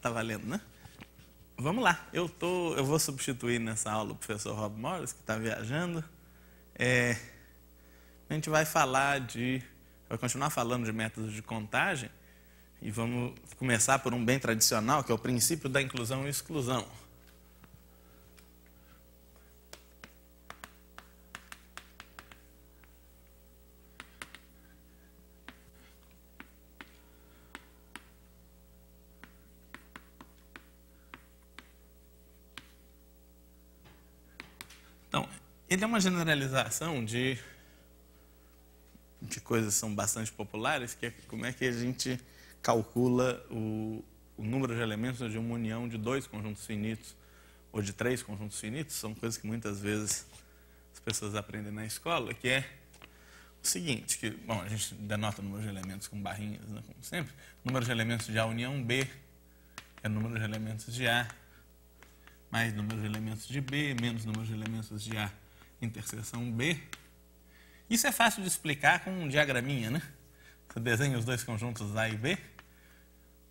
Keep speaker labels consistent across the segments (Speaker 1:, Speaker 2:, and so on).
Speaker 1: Tá valendo, né? Vamos lá. Eu, tô, eu vou substituir nessa aula o professor Rob Morris, que está viajando. É, a gente vai falar de. Vai continuar falando de métodos de contagem. E vamos começar por um bem tradicional, que é o princípio da inclusão e exclusão. uma generalização de, de coisas que são bastante populares, que é como é que a gente calcula o, o número de elementos de uma união de dois conjuntos finitos ou de três conjuntos finitos, são coisas que muitas vezes as pessoas aprendem na escola, que é o seguinte, que, bom, a gente denota o número de elementos com barrinhas, né, como sempre, o número de elementos de A união B é o número de elementos de A mais número de elementos de B menos número de elementos de A interseção B. Isso é fácil de explicar com um diagraminha, né? Você desenha os dois conjuntos A e B.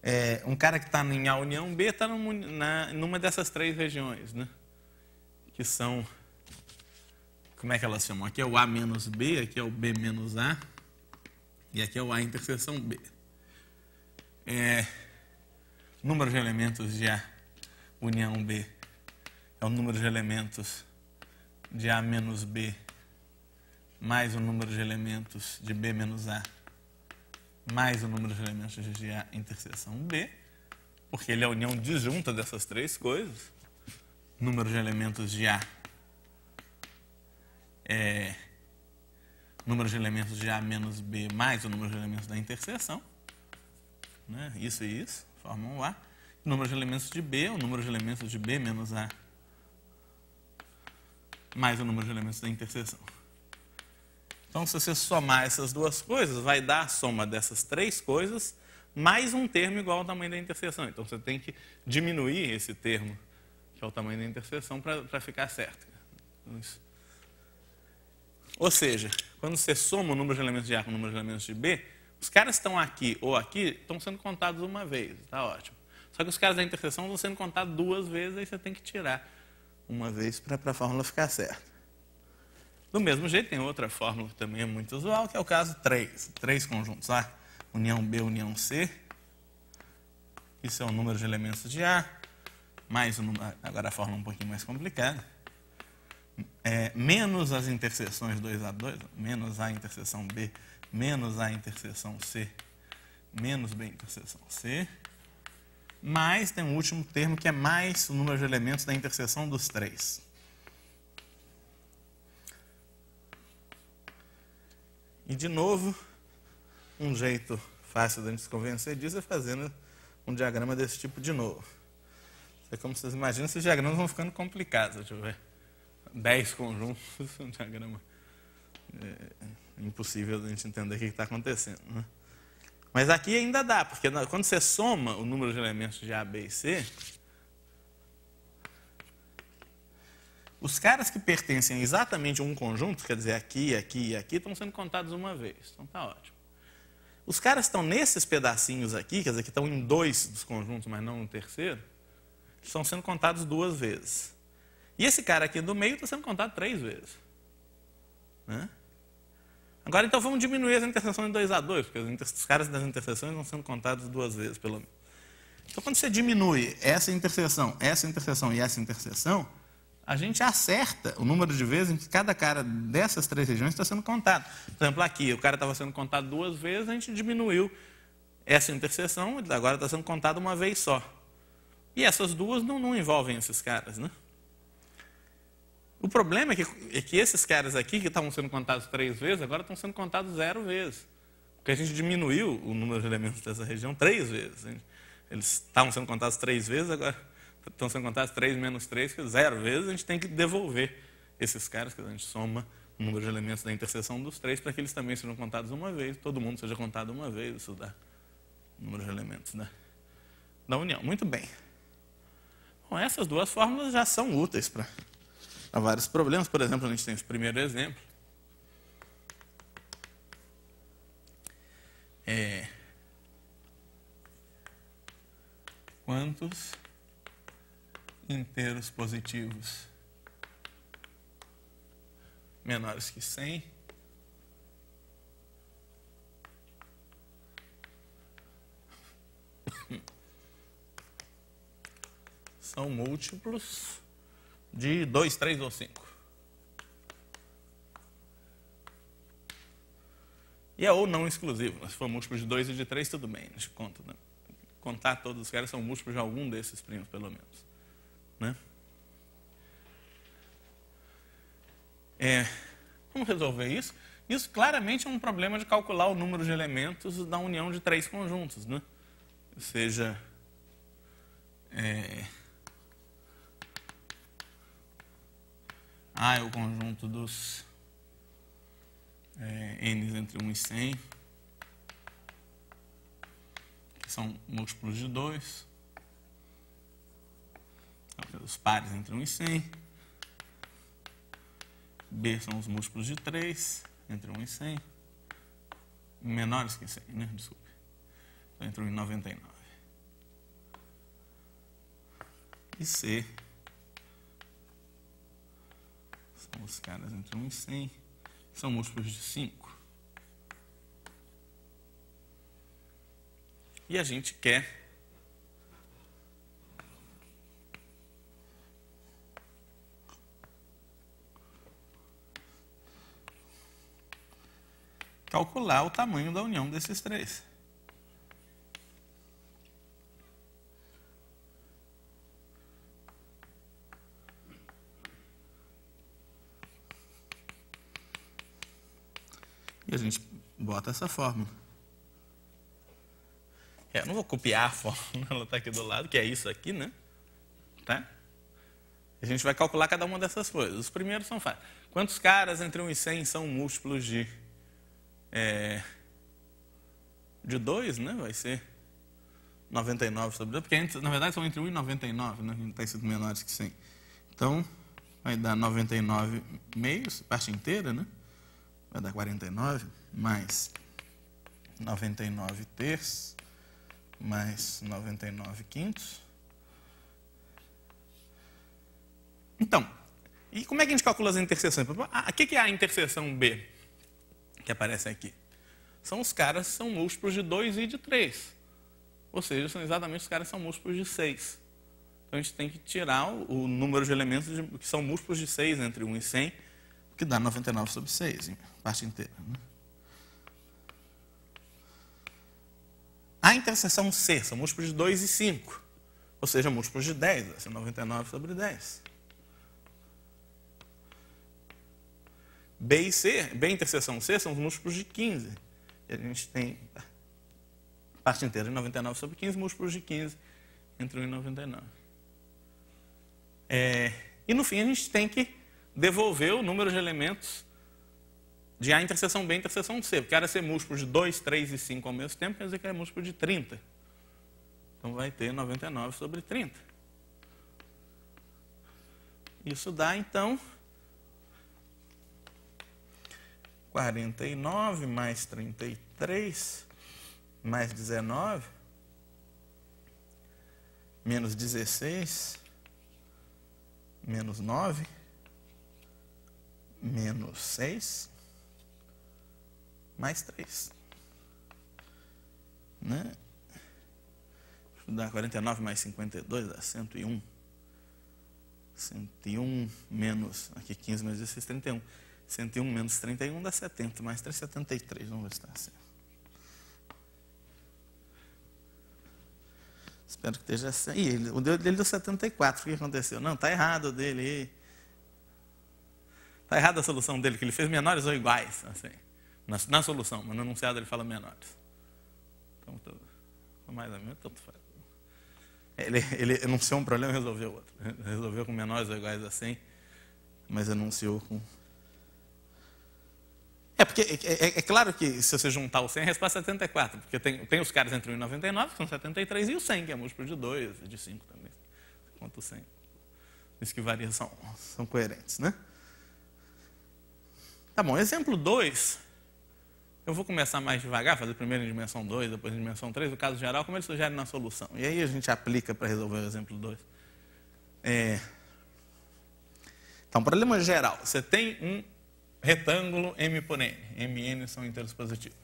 Speaker 1: É, um cara que está em A união B está numa dessas três regiões, né? Que são, como é que elas chamam? Aqui é o A menos B, aqui é o B menos A e aqui é o A interseção B. É, número de elementos de A união B é o número de elementos de A menos B mais o número de elementos de B menos A mais o número de elementos de A interseção B, porque ele é a união disjunta dessas três coisas. Número de elementos de A é número de elementos de A menos B mais o número de elementos da interseção. Né? Isso e isso formam o A. Número de elementos de B, o número de elementos de B menos A mais o número de elementos da interseção. Então, se você somar essas duas coisas, vai dar a soma dessas três coisas mais um termo igual ao tamanho da interseção. Então, você tem que diminuir esse termo, que é o tamanho da interseção, para ficar certo. Isso. Ou seja, quando você soma o número de elementos de A com o número de elementos de B, os caras estão aqui ou aqui estão sendo contados uma vez, está ótimo. Só que os caras da interseção estão sendo contados duas vezes, aí você tem que tirar uma vez para a fórmula ficar certa. Do mesmo jeito, tem outra fórmula que também é muito usual, que é o caso 3. Três conjuntos A, união B, união C, isso é o número de elementos de A, mais o número, agora a fórmula é um pouquinho mais complicada, é, menos as interseções 2A2, menos A interseção B, menos A interseção C, menos B interseção C, mas tem um último termo que é mais o número de elementos da interseção dos três. E de novo, um jeito fácil de a gente se convencer disso é fazendo um diagrama desse tipo de novo. É como vocês imaginam, esses diagramas vão ficando complicados. Deixa eu ver. 10 conjuntos, um diagrama é, impossível a gente entender o que está acontecendo. Né? Mas aqui ainda dá, porque quando você soma o número de elementos de A, B e C, os caras que pertencem exatamente a um conjunto, quer dizer, aqui, aqui e aqui, estão sendo contados uma vez. Então tá ótimo. Os caras estão nesses pedacinhos aqui, quer dizer, que estão em dois dos conjuntos, mas não no terceiro, estão sendo contados duas vezes. E esse cara aqui do meio está sendo contado três vezes. Né? Agora, então, vamos diminuir as interseções de 2 a 2, porque os caras das interseções vão sendo contados duas vezes, pelo menos. Então, quando você diminui essa interseção, essa interseção e essa interseção, a gente acerta o número de vezes em que cada cara dessas três regiões está sendo contado. Por exemplo, aqui, o cara estava sendo contado duas vezes, a gente diminuiu essa interseção, agora está sendo contado uma vez só. E essas duas não, não envolvem esses caras, né? O problema é que, é que esses caras aqui, que estavam sendo contados três vezes, agora estão sendo contados zero vezes. Porque a gente diminuiu o número de elementos dessa região três vezes. Eles estavam sendo contados três vezes, agora estão sendo contados três menos três, que é zero vezes. A gente tem que devolver esses caras, que a gente soma o número de elementos da interseção dos três, para que eles também sejam contados uma vez, todo mundo seja contado uma vez. Isso dá o número de elementos da, né, da união. Muito bem. Bom, essas duas fórmulas já são úteis para Há vários problemas, por exemplo, a gente tem esse primeiro exemplo. É, quantos inteiros positivos menores que 100 são múltiplos de 2, 3 ou 5. E é ou não exclusivo. Né? Se for múltiplo de 2 e de 3, tudo bem, a gente conta. Né? Contar todos os caras são múltiplos de algum desses primos, pelo menos. Né? É, vamos resolver isso? Isso claramente é um problema de calcular o número de elementos da união de três conjuntos. Né? Ou seja, é, A ah, é o conjunto dos é, n's entre 1 e 100, que são múltiplos de 2. Então, os pares entre 1 e 100. B são os múltiplos de 3, entre 1 e 100. Menores que 100, né? Desculpe. Então, entre 1 e 99. E C os caras entram e 100. São múltiplos de 5. E a gente quer calcular o tamanho da união desses três. E a gente bota essa fórmula. É, eu não vou copiar a fórmula, ela está aqui do lado, que é isso aqui, né? Tá? A gente vai calcular cada uma dessas coisas. Os primeiros são fáceis. Quantos caras entre 1 e 100 são múltiplos de... É, de 2, né? Vai ser 99 sobre 2, porque na verdade são entre 1 e 99, né? Não está escrito menores que 100. Então, vai dar 99 meios, parte inteira, né? vai dar 49, mais 99 terços, mais 99 quintos. Então, e como é que a gente calcula as interseções? O que é a interseção B que aparece aqui? São os caras que são múltiplos de 2 e de 3. Ou seja, são exatamente os caras que são múltiplos de 6. Então a gente tem que tirar o número de elementos que são múltiplos de 6 entre 1 e 100 que dá 99 sobre 6, parte inteira. Né? A interseção C são múltiplos de 2 e 5, ou seja, múltiplos de 10, assim, 99 sobre 10. B e C, B interseção C são os múltiplos de 15. E a gente tem parte inteira de 99 sobre 15, múltiplos de 15 entre 1 e 99. É, e no fim a gente tem que devolveu o número de elementos de A interseção B interseção C. Porque era ser múltiplo de 2, 3 e 5 ao mesmo tempo, quer dizer que é múltiplo de 30. Então vai ter 99 sobre 30. Isso dá, então, 49 mais 33 mais 19 menos 16 menos 9 menos 6 mais 3. Né? Dá 49 mais 52, dá 101. 101 menos, aqui 15 menos 16, 31. 101 menos 31 dá 70, mais 3, 73. Vamos ver se está certo. Espero que esteja assim. Ih, o dele deu 74. O que aconteceu? Não, está errado o dele. Está errada a solução dele, que ele fez menores ou iguais, assim. Na, na solução, mas no enunciado ele fala menores. Então, tô, tô mais ou menos, tanto faz. Ele, ele enunciou um problema e resolveu outro. Resolveu com menores ou iguais assim, mas enunciou com é, porque é, é, é, claro que se você juntar o 100, a resposta é 74, porque tem, tem os caras entre 1 e 99, que são 73, e o 100, que é múltiplo de 2, de 5 também. Quanto 100? Isso que varia são, são coerentes, né? Tá bom, exemplo 2. Eu vou começar mais devagar, fazer primeiro em dimensão 2, depois em dimensão 3, o caso geral, como ele sugere na solução. E aí a gente aplica para resolver o exemplo 2. É... Então, problema geral. Você tem um retângulo M por N. M e N são inteiros positivos.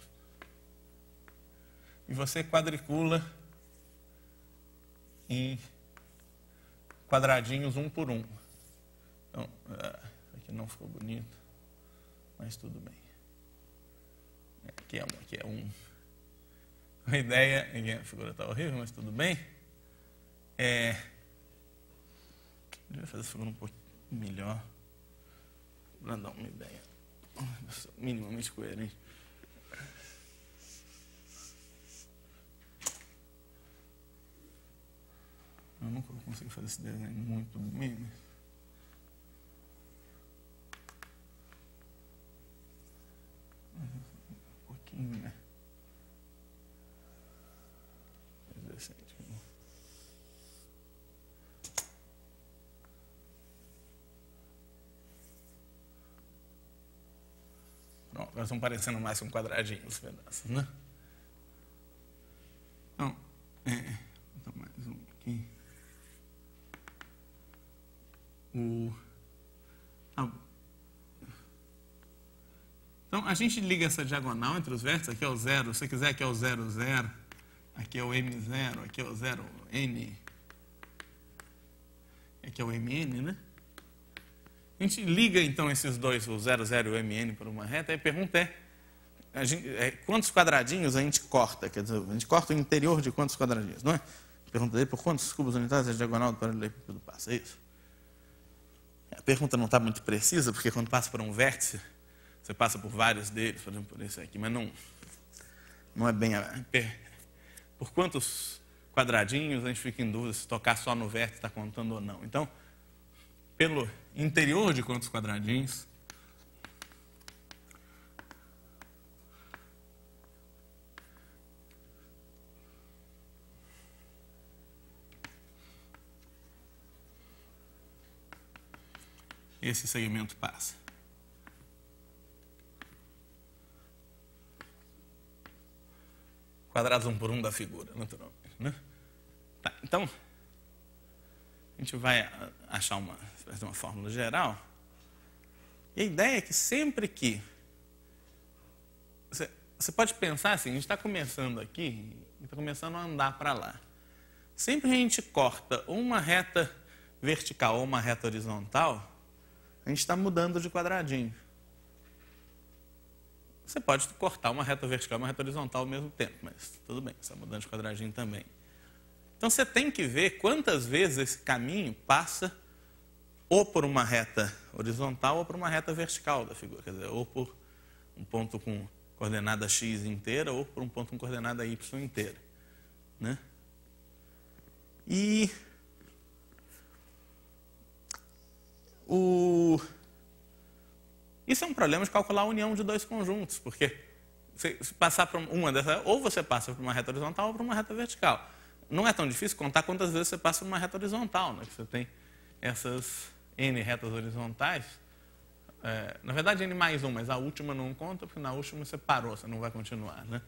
Speaker 1: E você quadricula em quadradinhos um por um. Então, é, aqui não ficou bonito mas tudo bem. Aqui é, aqui é um. É uma ideia, a figura está horrível, mas tudo bem. É, fazer a figura um pouco melhor, para dar uma ideia minimamente coerente. Eu nunca consigo fazer esse desenho muito bem, mas... Hum. Pronto, agora estão parecendo mais um quadradinho os pedaços, né? Então, é. botar é, tá mais um aqui. O. Então, a gente liga essa diagonal entre os vértices, aqui é o zero, se você quiser aqui é o zero, zero, aqui é o M0, aqui é o 0N, aqui é o MN, né? A gente liga então esses dois, o 00 e o MN, por uma reta e pergunta é, gente, é, quantos quadradinhos a gente corta? Quer dizer, a gente corta o interior de quantos quadradinhos, não é? Pergunta dele por quantos cubos unitários é a diagonal do paralelepípedo passa, é isso? A pergunta não está muito precisa, porque quando passa por um vértice, você passa por vários deles, por exemplo, por esse aqui, mas não, não é bem. É. Por quantos quadradinhos a gente fica em dúvida se tocar só no vértice está contando ou não. Então, pelo interior de quantos quadradinhos. Esse segmento passa. quadrados um por um da figura, naturalmente. Né? Tá, então, a gente vai achar uma, uma fórmula geral. E a ideia é que sempre que. Você, você pode pensar assim: a gente está começando aqui, está começando a andar para lá. Sempre que a gente corta uma reta vertical ou uma reta horizontal, a gente está mudando de quadradinho. Você pode cortar uma reta vertical e uma reta horizontal ao mesmo tempo, mas tudo bem, está mudando de quadradinho também. Então você tem que ver quantas vezes esse caminho passa ou por uma reta horizontal ou por uma reta vertical da figura, quer dizer, ou por um ponto com coordenada x inteira ou por um ponto com coordenada y inteira, né? E o isso é um problema de calcular a união de dois conjuntos, porque se passar por uma dessas, ou você passa por uma reta horizontal ou por uma reta vertical. Não é tão difícil contar quantas vezes você passa por uma reta horizontal, né? Você tem essas n retas horizontais. É, na verdade, n mais um, mas a última não conta, porque na última você parou, você não vai continuar, né?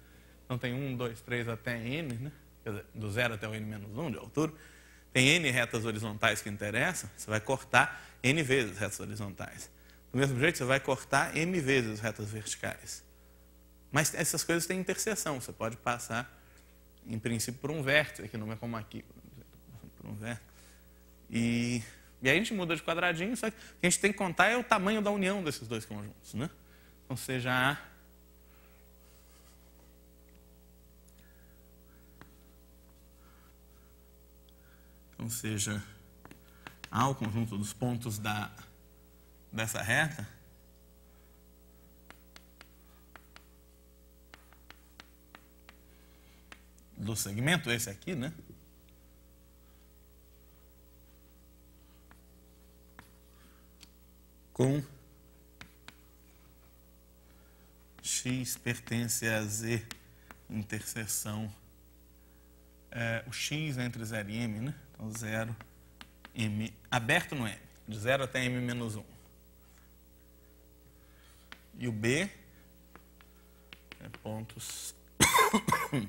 Speaker 1: Então tem 1, 2, 3 até n, né? Quer dizer, do zero até o n menos 1 de altura. Tem n retas horizontais que interessam, você vai cortar n vezes retas horizontais. Do mesmo jeito, você vai cortar M vezes as retas verticais. Mas essas coisas têm interseção. Você pode passar, em princípio, por um vértice, que não é como aqui. Por um vértice. E, e aí a gente muda de quadradinho, só que o que a gente tem que contar é o tamanho da união desses dois conjuntos. Né? Então, seja A Então, seja A, o conjunto dos pontos da dessa reta. Do segmento esse aqui, né? Com x pertence a z interseção é, o x entre 0 e m, né? Então 0, m aberto no m, de 0 até m menos 1 e o B é pontos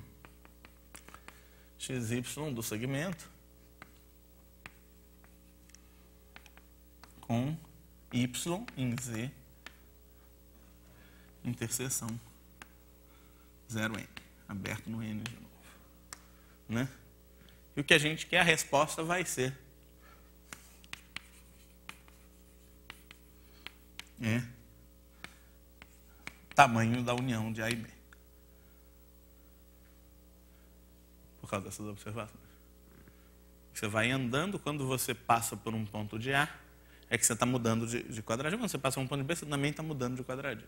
Speaker 1: XY do segmento com Y em Z interseção 0N, aberto no N de novo. Né? E o que a gente quer, a resposta vai ser. É tamanho da união de A e B. Por causa dessas observações. Você vai andando, quando você passa por um ponto de A, é que você está mudando de, de, quadradinho. Quando você passa por um ponto de B, você também está mudando de quadradinho.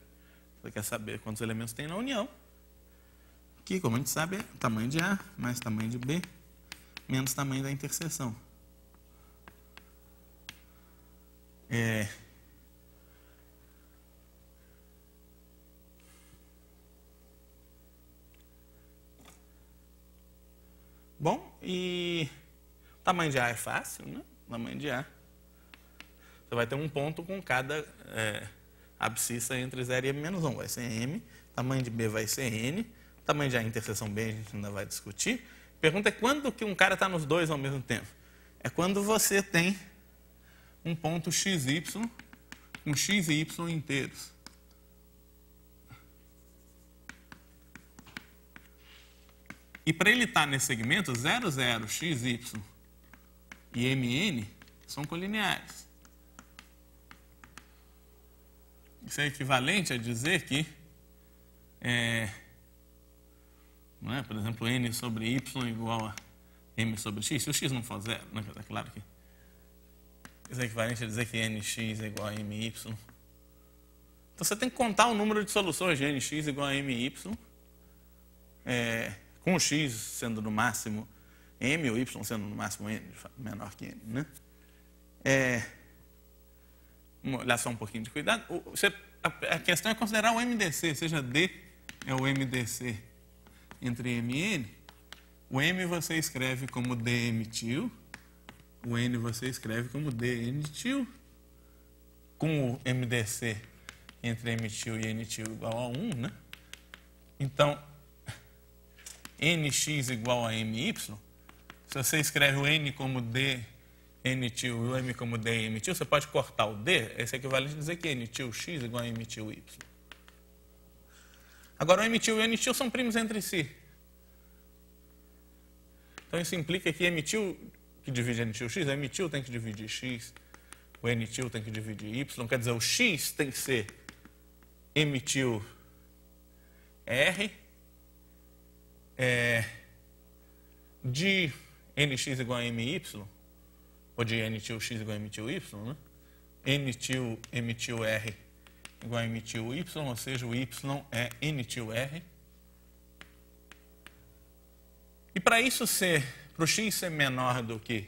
Speaker 1: Você quer saber quantos elementos tem na união. Que, como a gente sabe, é tamanho de A mais tamanho de B menos tamanho da interseção. É, Tamanho de A é fácil, né? Tamanho de A. Você vai ter um ponto com cada é, abscissa entre 0 e M menos 1. Vai ser M. Tamanho de B vai ser N. Tamanho de A interseção B a gente ainda vai discutir. Pergunta é quando que um cara está nos dois ao mesmo tempo? É quando você tem um ponto XY com X e Y inteiros. E para ele estar tá nesse segmento, 0, 0, x, y e MN são colineares. Isso é equivalente a dizer que, é, não é? por exemplo, n sobre y igual a m sobre x, se o x não for zero, né? é claro que isso é equivalente a dizer que nx é igual a my. Então você tem que contar o número de soluções de nx igual a my, é, com o x sendo no máximo M ou Y sendo no máximo N, menor que N, né? É, só um pouquinho de cuidado. Você, a, a, questão é considerar o MDC, seja D é o MDC entre M e N. O M você escreve como DM-til, o N você escreve como DN-til, com o MDC entre M-til e N-til igual a 1, né? Então, NX igual a MY, se você escreve o N como D, N-til e o M como D M-til, você pode cortar o D, esse é equivalente a dizer que N-til X é igual a M-til Y. Agora, o M-til e o N-til são primos entre si. Então, isso implica que M-til que divide N-til X, o M-til tem que dividir X, o N-til tem que dividir Y, quer dizer, o X tem que ser M-til R, é, de nx igual a my, ou de x igual a mTioy, né? nTio, r igual a y, ou seja, o y é r. E para isso ser, para o x ser menor do que,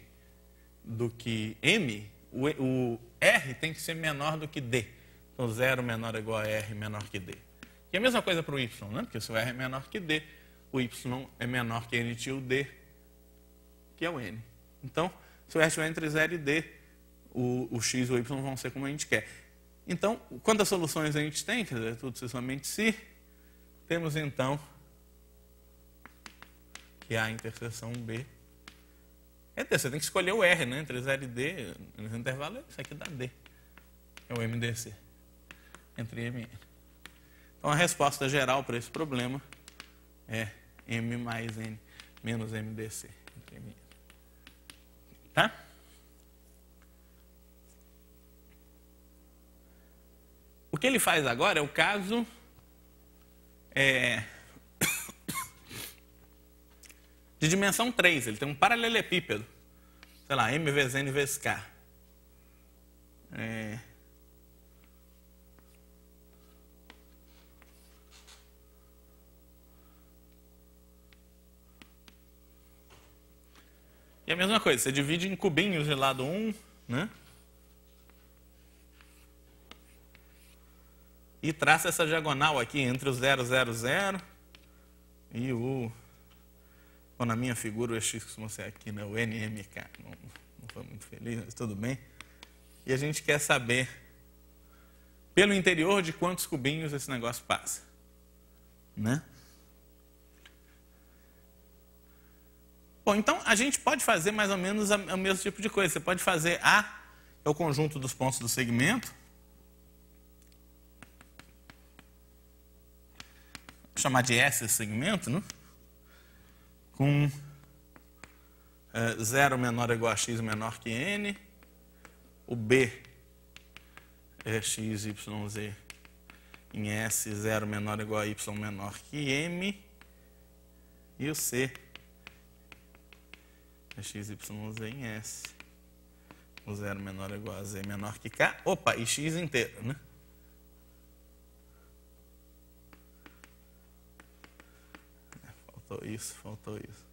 Speaker 1: do que m, o, o r tem que ser menor do que d. Então, zero menor ou igual a r menor que d. E a mesma coisa para o y, né? Porque se o r é menor que d, o y é menor que n til d, que é o n. Então, se o estiver entre 0 e D, o, o X e o Y vão ser como a gente quer. Então, quantas soluções a gente tem? Quer dizer, tudo se somente se. Temos então que é a interseção B é D. Você tem que escolher o R, né? Entre 0 e D, nesse intervalo, isso aqui dá D. É o MDC. Entre M e N. Então, a resposta geral para esse problema é M mais N menos MDC. Tá? O que ele faz agora é o caso. É, de dimensão 3, ele tem um paralelepípedo. Sei lá, m vezes n vezes k. É, É a mesma coisa, você divide em cubinhos de lado 1, né? E traça essa diagonal aqui entre o 0, 0, 0 e o... Bom, na minha figura o x costuma ser é aqui, né? O NMK. Não, não foi muito feliz, mas tudo bem. E a gente quer saber, pelo interior de quantos cubinhos esse negócio passa, né? Bom, então a gente pode fazer mais ou menos o mesmo tipo de coisa. Você pode fazer A, é o conjunto dos pontos do segmento. Vou chamar de S esse segmento, né? Com é, zero menor ou igual a x menor que n. O B é x, y, z em S, zero menor ou igual a y menor que m. E o C é XYZ em S. O zero menor ou é igual a Z menor que K. Opa, e X inteiro, né? Faltou isso, faltou isso.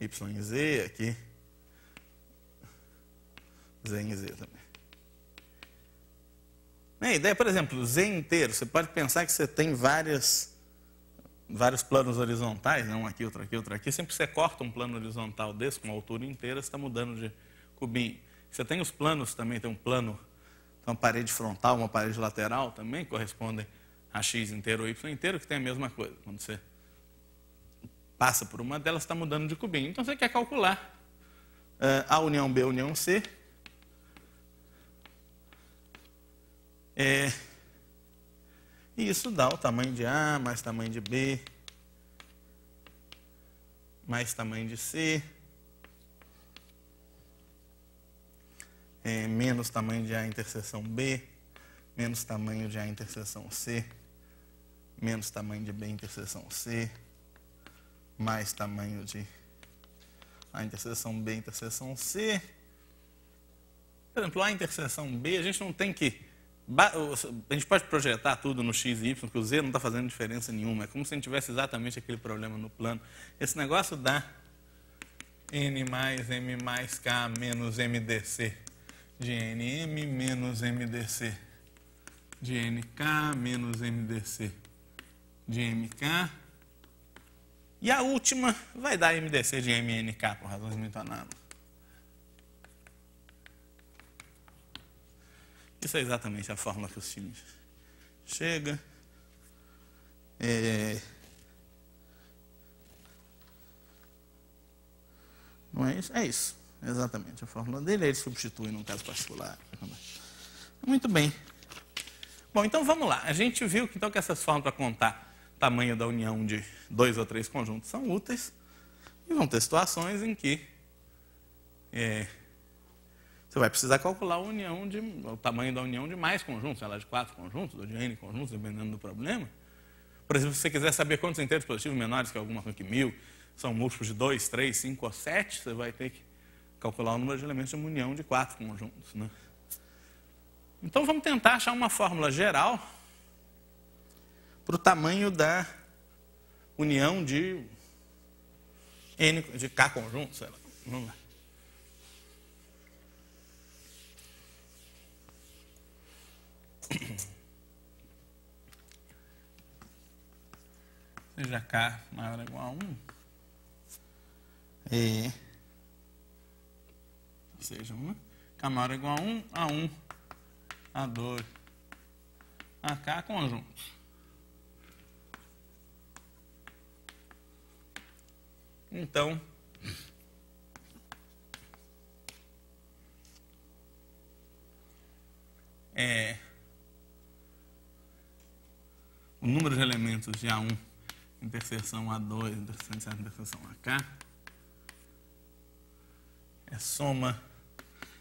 Speaker 1: Y em Z aqui. Z em Z também. É, a ideia, por exemplo, Z inteiro, você pode pensar que você tem várias, vários planos horizontais, né? um aqui, outro aqui, outro aqui. Sempre que você corta um plano horizontal desse, com a altura inteira, você está mudando de cubinho. Você tem os planos também, tem um plano, tem uma parede frontal, uma parede lateral também, que correspondem a x inteiro ou y inteiro, que tem a mesma coisa. Quando você passa por uma delas, está mudando de cubinho. Então você quer calcular uh, a união B, a união C, É, e isso dá o tamanho de A mais tamanho de B mais tamanho de C é, menos tamanho de A interseção B menos tamanho de A interseção C menos tamanho de B interseção C mais tamanho de A interseção B interseção C. Por exemplo, A interseção B, a gente não tem que a gente pode projetar tudo no X e Y, porque o Z não está fazendo diferença nenhuma. É como se a gente tivesse exatamente aquele problema no plano. Esse negócio dá N mais M mais K menos MDC de NM menos MDC de NK menos MDC de MK. E a última vai dar MDC de MNK, por razões muito análogas isso é exatamente a fórmula que os times chegam. É... Não é isso? É isso, exatamente. A fórmula dele, ele substitui num caso particular. Muito bem. Bom, então vamos lá. A gente viu que, então, que essas formas para contar tamanho da união de dois ou três conjuntos são úteis. E vão ter situações em que é, você vai precisar calcular a união de, o tamanho da união de mais conjuntos, sei lá, de quatro conjuntos, ou de N conjuntos, dependendo do problema. Por exemplo, se você quiser saber quantos inteiros positivos menores que alguma coisa que mil, são múltiplos de 2, 3, 5 ou 7, você vai ter que calcular o número de elementos de uma união de quatro conjuntos. Né? Então vamos tentar achar uma fórmula geral para o tamanho da união de, N, de K conjuntos, sei lá. Vamos lá. Seja K maior ou igual a 1. É. Ou seja, 1. K maior ou igual a 1, A1, A2, AK conjuntos. Então, o número de elementos de A1, interseção A2, interseção interseção AK, é soma.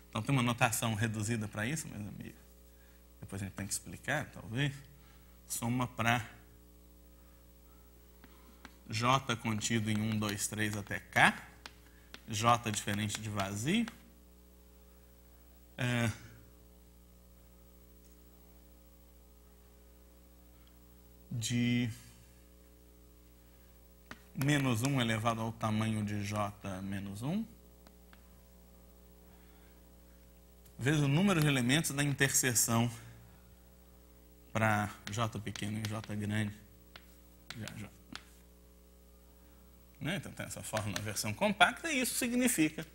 Speaker 1: Então tem uma notação reduzida para isso, meus amigos. Depois a gente tem que explicar, talvez. Soma para J contido em 1, 2, 3 até K. J diferente de vazio. É, de menos 1 elevado ao tamanho de J menos 1. vezes o número de elementos da interseção para J pequeno e J grande. Já, já. Né? Então tem essa forma na versão compacta e isso significa,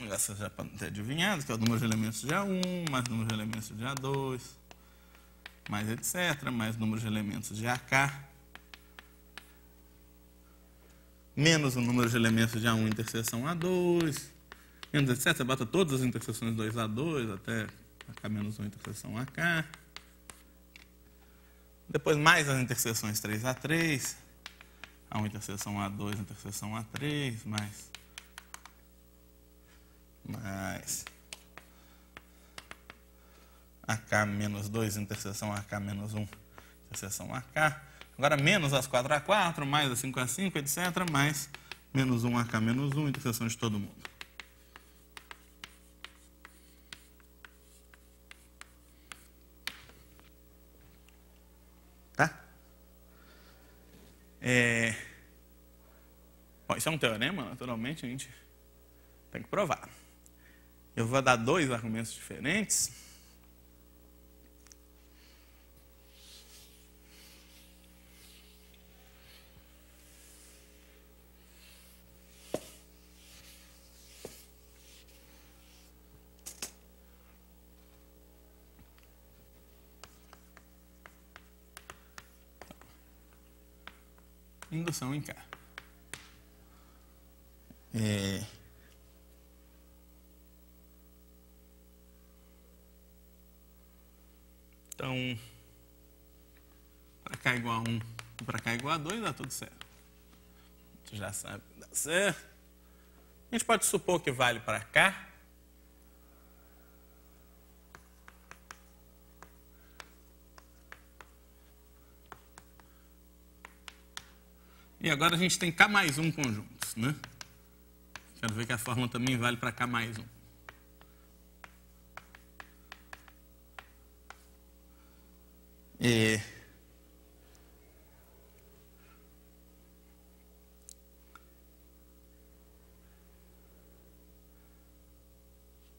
Speaker 1: já vocês já podem ter adivinhado, que é o número de elementos de A1 mais o número de elementos de A2 mais etc, mais número de elementos de AK, menos o número de elementos de A1 interseção A2, menos etc, você bota todas as interseções 2A2 até AK menos 1 interseção AK, depois mais as interseções 3A3, A1 interseção A2, interseção A3, mais... mais AK menos 2, interseção AK menos 1, interseção AK. Agora, menos as 4A4, mais as 5A5, etc., mais menos 1AK menos 1, interseção de todo mundo. Tá? É... Bom, isso é um teorema, naturalmente, a gente tem que provar. Eu vou dar dois argumentos diferentes. indução em K. É... Então, para cá igual a 1 e para cá igual a 2, dá tudo certo. A gente já sabe que dá certo. A gente pode supor que vale para cá E agora a gente tem K mais um conjuntos, né? Quero ver que a fórmula também vale para K mais um. É...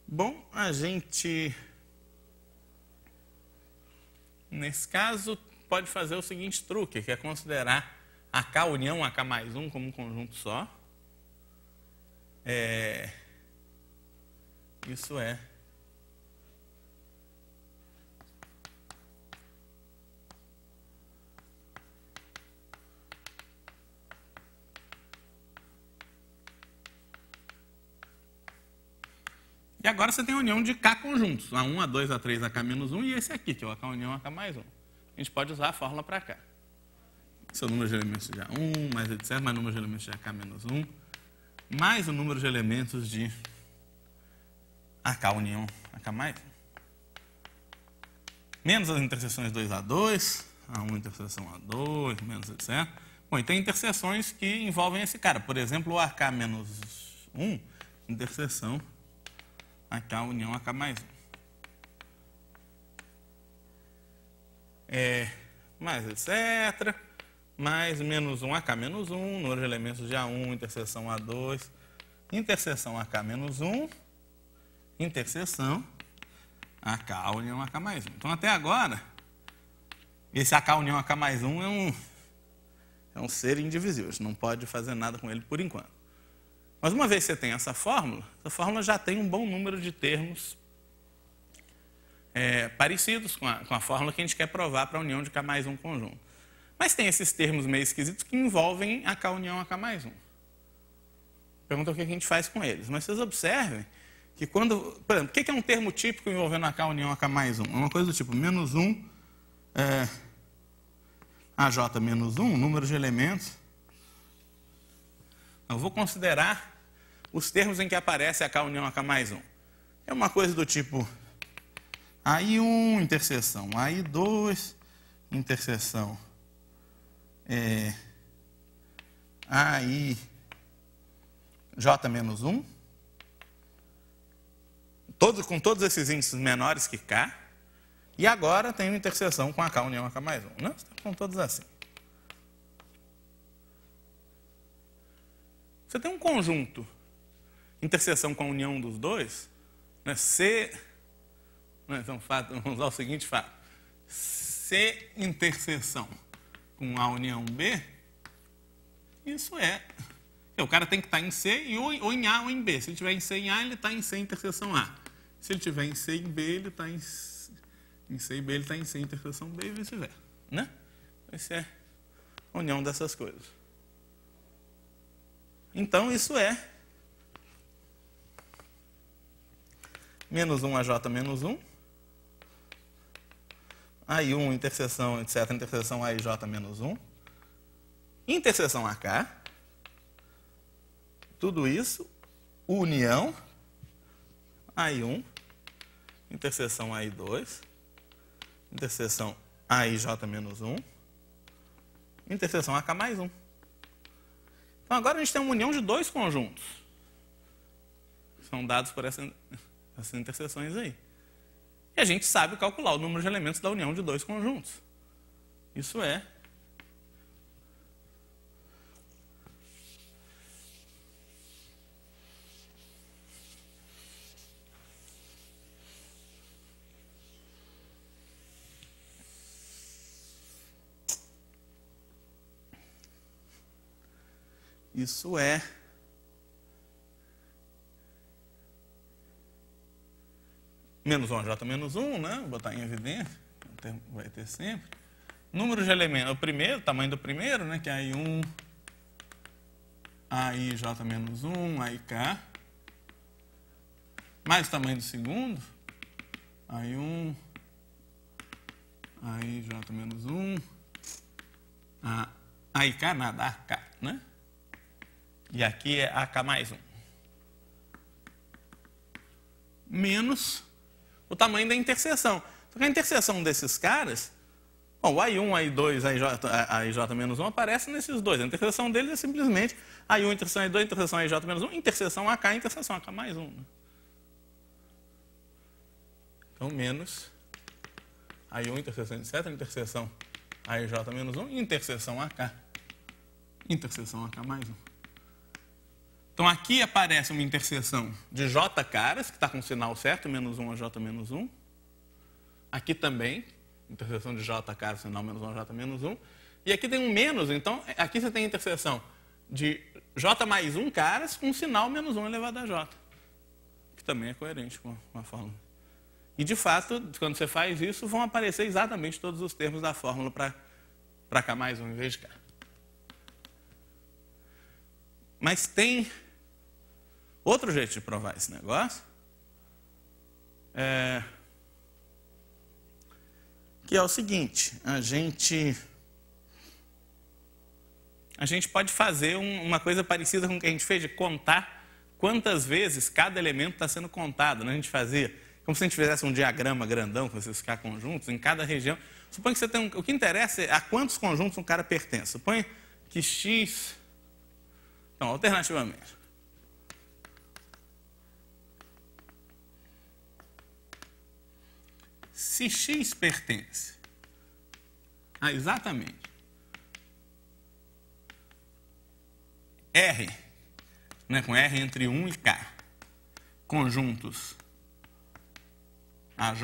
Speaker 1: Bom, a gente, nesse caso, pode fazer o seguinte truque, que é considerar AK União, AK mais um, como um conjunto só. É, isso é. E agora você tem a união de K conjuntos, A1, A2, A3, AK-1 menos e esse aqui, que é o AK união, AK mais 1. A gente pode usar a fórmula para cá seu número de elementos de A1, mais etc, mais o número de elementos de AK menos 1, mais o número de elementos de AK união AK mais, menos as interseções 2A2, A1 interseção A2, menos etc. Bom, e tem interseções que envolvem esse cara. Por exemplo, o AK menos 1, interseção AK união AK mais 1. É, mais etc mais menos 1 AK menos 1, número de elementos de A1, interseção A2, interseção AK menos 1, interseção AK união AK mais 1. Então, até agora, esse AK união AK mais 1 é um, é um ser indivisível, você não pode fazer nada com ele por enquanto. Mas uma vez que você tem essa fórmula, essa fórmula já tem um bom número de termos é, parecidos com a, com a fórmula que a gente quer provar para a união de K mais um conjunto. Mas tem esses termos meio esquisitos que envolvem a K união a K mais 1. Pergunta o que a gente faz com eles. Mas vocês observem que quando. Por exemplo, o que é um termo típico envolvendo a K união a K mais 1? É uma coisa do tipo menos 1, é, AJ menos 1, número de elementos. Eu vou considerar os termos em que aparece a K união a K mais 1. É uma coisa do tipo AI1, interseção AI2, interseção é, J menos 1, todo, com todos esses índices menores que K, e agora tem uma interseção com a K união a K mais 1. Né? Tá com todos assim. Você tem um conjunto, interseção com a união dos dois, né? C, né? Então, fato, vamos usar o seguinte fato, C interseção com A união B, isso é. O cara tem que estar tá em C e ou em A ou em B. Se ele estiver em C em A, ele está em C interseção A. Se ele estiver em C em B, ele está em, C, em C e B, ele está em C interseção B e vice-versa. Né? Essa então, é a união dessas coisas. Então, isso é menos 1 a J menos 1 I1 interseção, etc., interseção AIJ menos 1, interseção AK, tudo isso, união, I1, interseção AI2, interseção AIJ menos 1, interseção AK mais 1. Então agora a gente tem uma união de dois conjuntos. São dados por essa, essas interseções aí. E a gente sabe calcular o número de elementos da união de dois conjuntos. Isso é Isso é menos 1 J menos 1, né? Vou botar em evidência, vai ter sempre. Número de elementos, o primeiro, tamanho do primeiro, né? Que é I1, AIJ menos 1, AIK. Mais o tamanho do segundo, AI1, AIJ menos 1, a, AIK nada, AK, né? E aqui é AK mais 1. Menos o tamanho da interseção. Só que a interseção desses caras, bom, o I1, I2, IJ, 1 aparece nesses dois. A interseção deles é simplesmente I1, interseção I2, interseção IJ-1, interseção AK, interseção AK mais 1. Né? Então, menos I1, interseção etc, interseção IJ-1, interseção AK, interseção AK mais 1. Então aqui aparece uma interseção de J caras, que está com o sinal certo, menos 1 a J menos 1. Aqui também, interseção de J caras, sinal menos 1 a J menos 1. E aqui tem um menos, então é, aqui você tem a interseção de J mais 1 caras com sinal menos 1 elevado a J. Que também é coerente com a fórmula. E de fato, quando você faz isso, vão aparecer exatamente todos os termos da fórmula para K mais 1 em vez de K. Mas tem Outro jeito de provar esse negócio é. Que é o seguinte: a gente. A gente pode fazer um, uma coisa parecida com o que a gente fez, de contar quantas vezes cada elemento está sendo contado. Né? A gente fazia como se a gente fizesse um diagrama grandão com esses K conjuntos em cada região. Suponha que você tem um, O que interessa é a quantos conjuntos um cara pertence. Suponha que X. Então, alternativamente. se X pertence a ah, exatamente R, né, com R entre 1 e K, conjuntos AJ,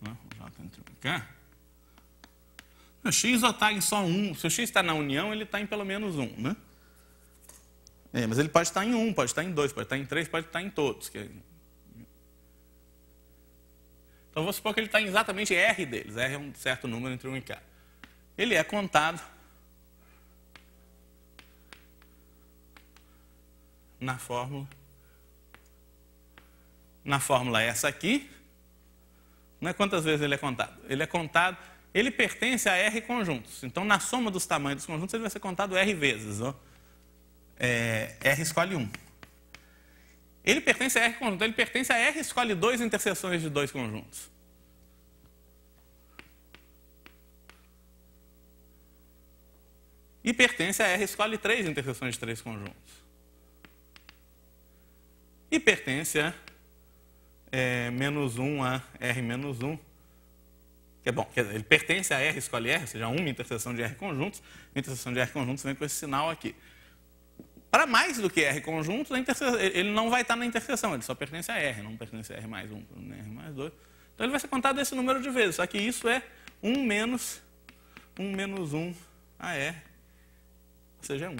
Speaker 1: né, J entre 1 e K, o X ou está em só 1, se o X está na união, ele está em pelo menos 1, né? É, mas ele pode estar tá em 1, pode estar tá em 2, pode estar tá em 3, pode estar em todos, que é então vou supor que ele está em exatamente R deles. R é um certo número entre 1 e K. Ele é contado na fórmula. Na fórmula essa aqui. Não é quantas vezes ele é contado? Ele é contado ele pertence a R conjuntos. Então, na soma dos tamanhos dos conjuntos, ele vai ser contado R vezes. Ó. É, R escolhe 1. Ele pertence a R conjunto, então ele pertence a R escolhe 2 interseções de dois conjuntos. E pertence a R escolhe três interseções de três conjuntos. E pertence a é, menos 1 a R menos 1, que é bom, quer dizer, ele pertence a R escolhe R, ou seja, uma interseção de R conjuntos, a interseção de R conjuntos vem com esse sinal aqui. Para mais do que R conjuntos, ele não vai estar na interseção, ele só pertence a R, não pertence a R mais 1, nem R mais 2. Então ele vai ser contado esse número de vezes, só que isso é 1 menos 1 menos 1 a R, seja um.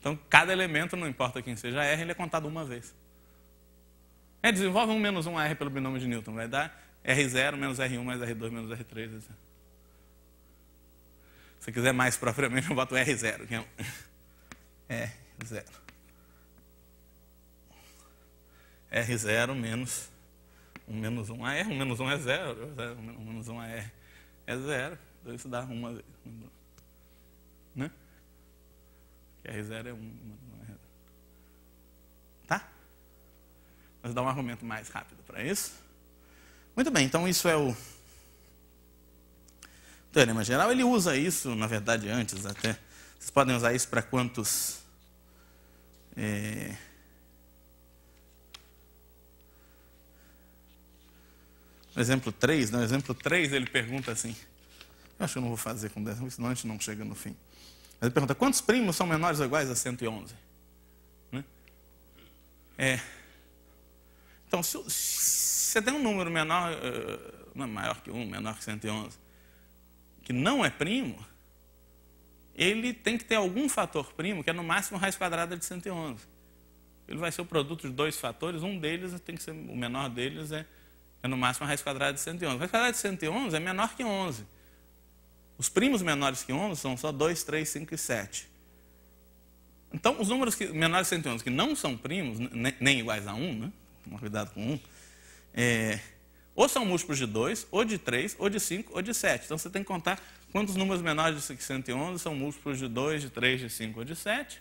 Speaker 1: Então, cada elemento, não importa quem seja R, ele é contado uma vez. É, desenvolve 1 menos 1 R pelo binômio de Newton. Vai dar R0 menos R1 mais R2 menos R3. Assim. Se quiser mais propriamente, eu boto R0. Que é R0. R0 menos 1 menos 1 AR. 1 menos 1 é 0. 1 menos 1 é R. É zero. então isso dá uma vez. Né? R0 é 1. Um, tá? Mas dá um argumento mais rápido para isso. Muito bem, então isso é o teorema geral. Ele usa isso, na verdade, antes até. Vocês podem usar isso para quantos. É No exemplo 3, no né? exemplo 3, ele pergunta assim: Eu acho que eu não vou fazer com 10, senão a gente não chega no fim. Mas ele pergunta: Quantos primos são menores ou iguais a 111? Né? É. Então, se, você tem um número menor, eh, não é maior que 1, menor que 111, que não é primo, ele tem que ter algum fator primo, que é no máximo raiz quadrada de 111. Ele vai ser o produto de dois fatores, um deles tem que ser, o menor deles é é no máximo a raiz quadrada de 111. A raiz quadrada de 111 é menor que 11. Os primos menores que 11 são só 2, 3, 5 e 7. Então, os números que, menores de 111 que não são primos, nem, nem iguais a 1, né? Toma cuidado com 1. É, ou são múltiplos de 2, ou de 3, ou de 5, ou de 7. Então, você tem que contar quantos números menores de 111 são múltiplos de 2, de 3, de 5 ou de 7.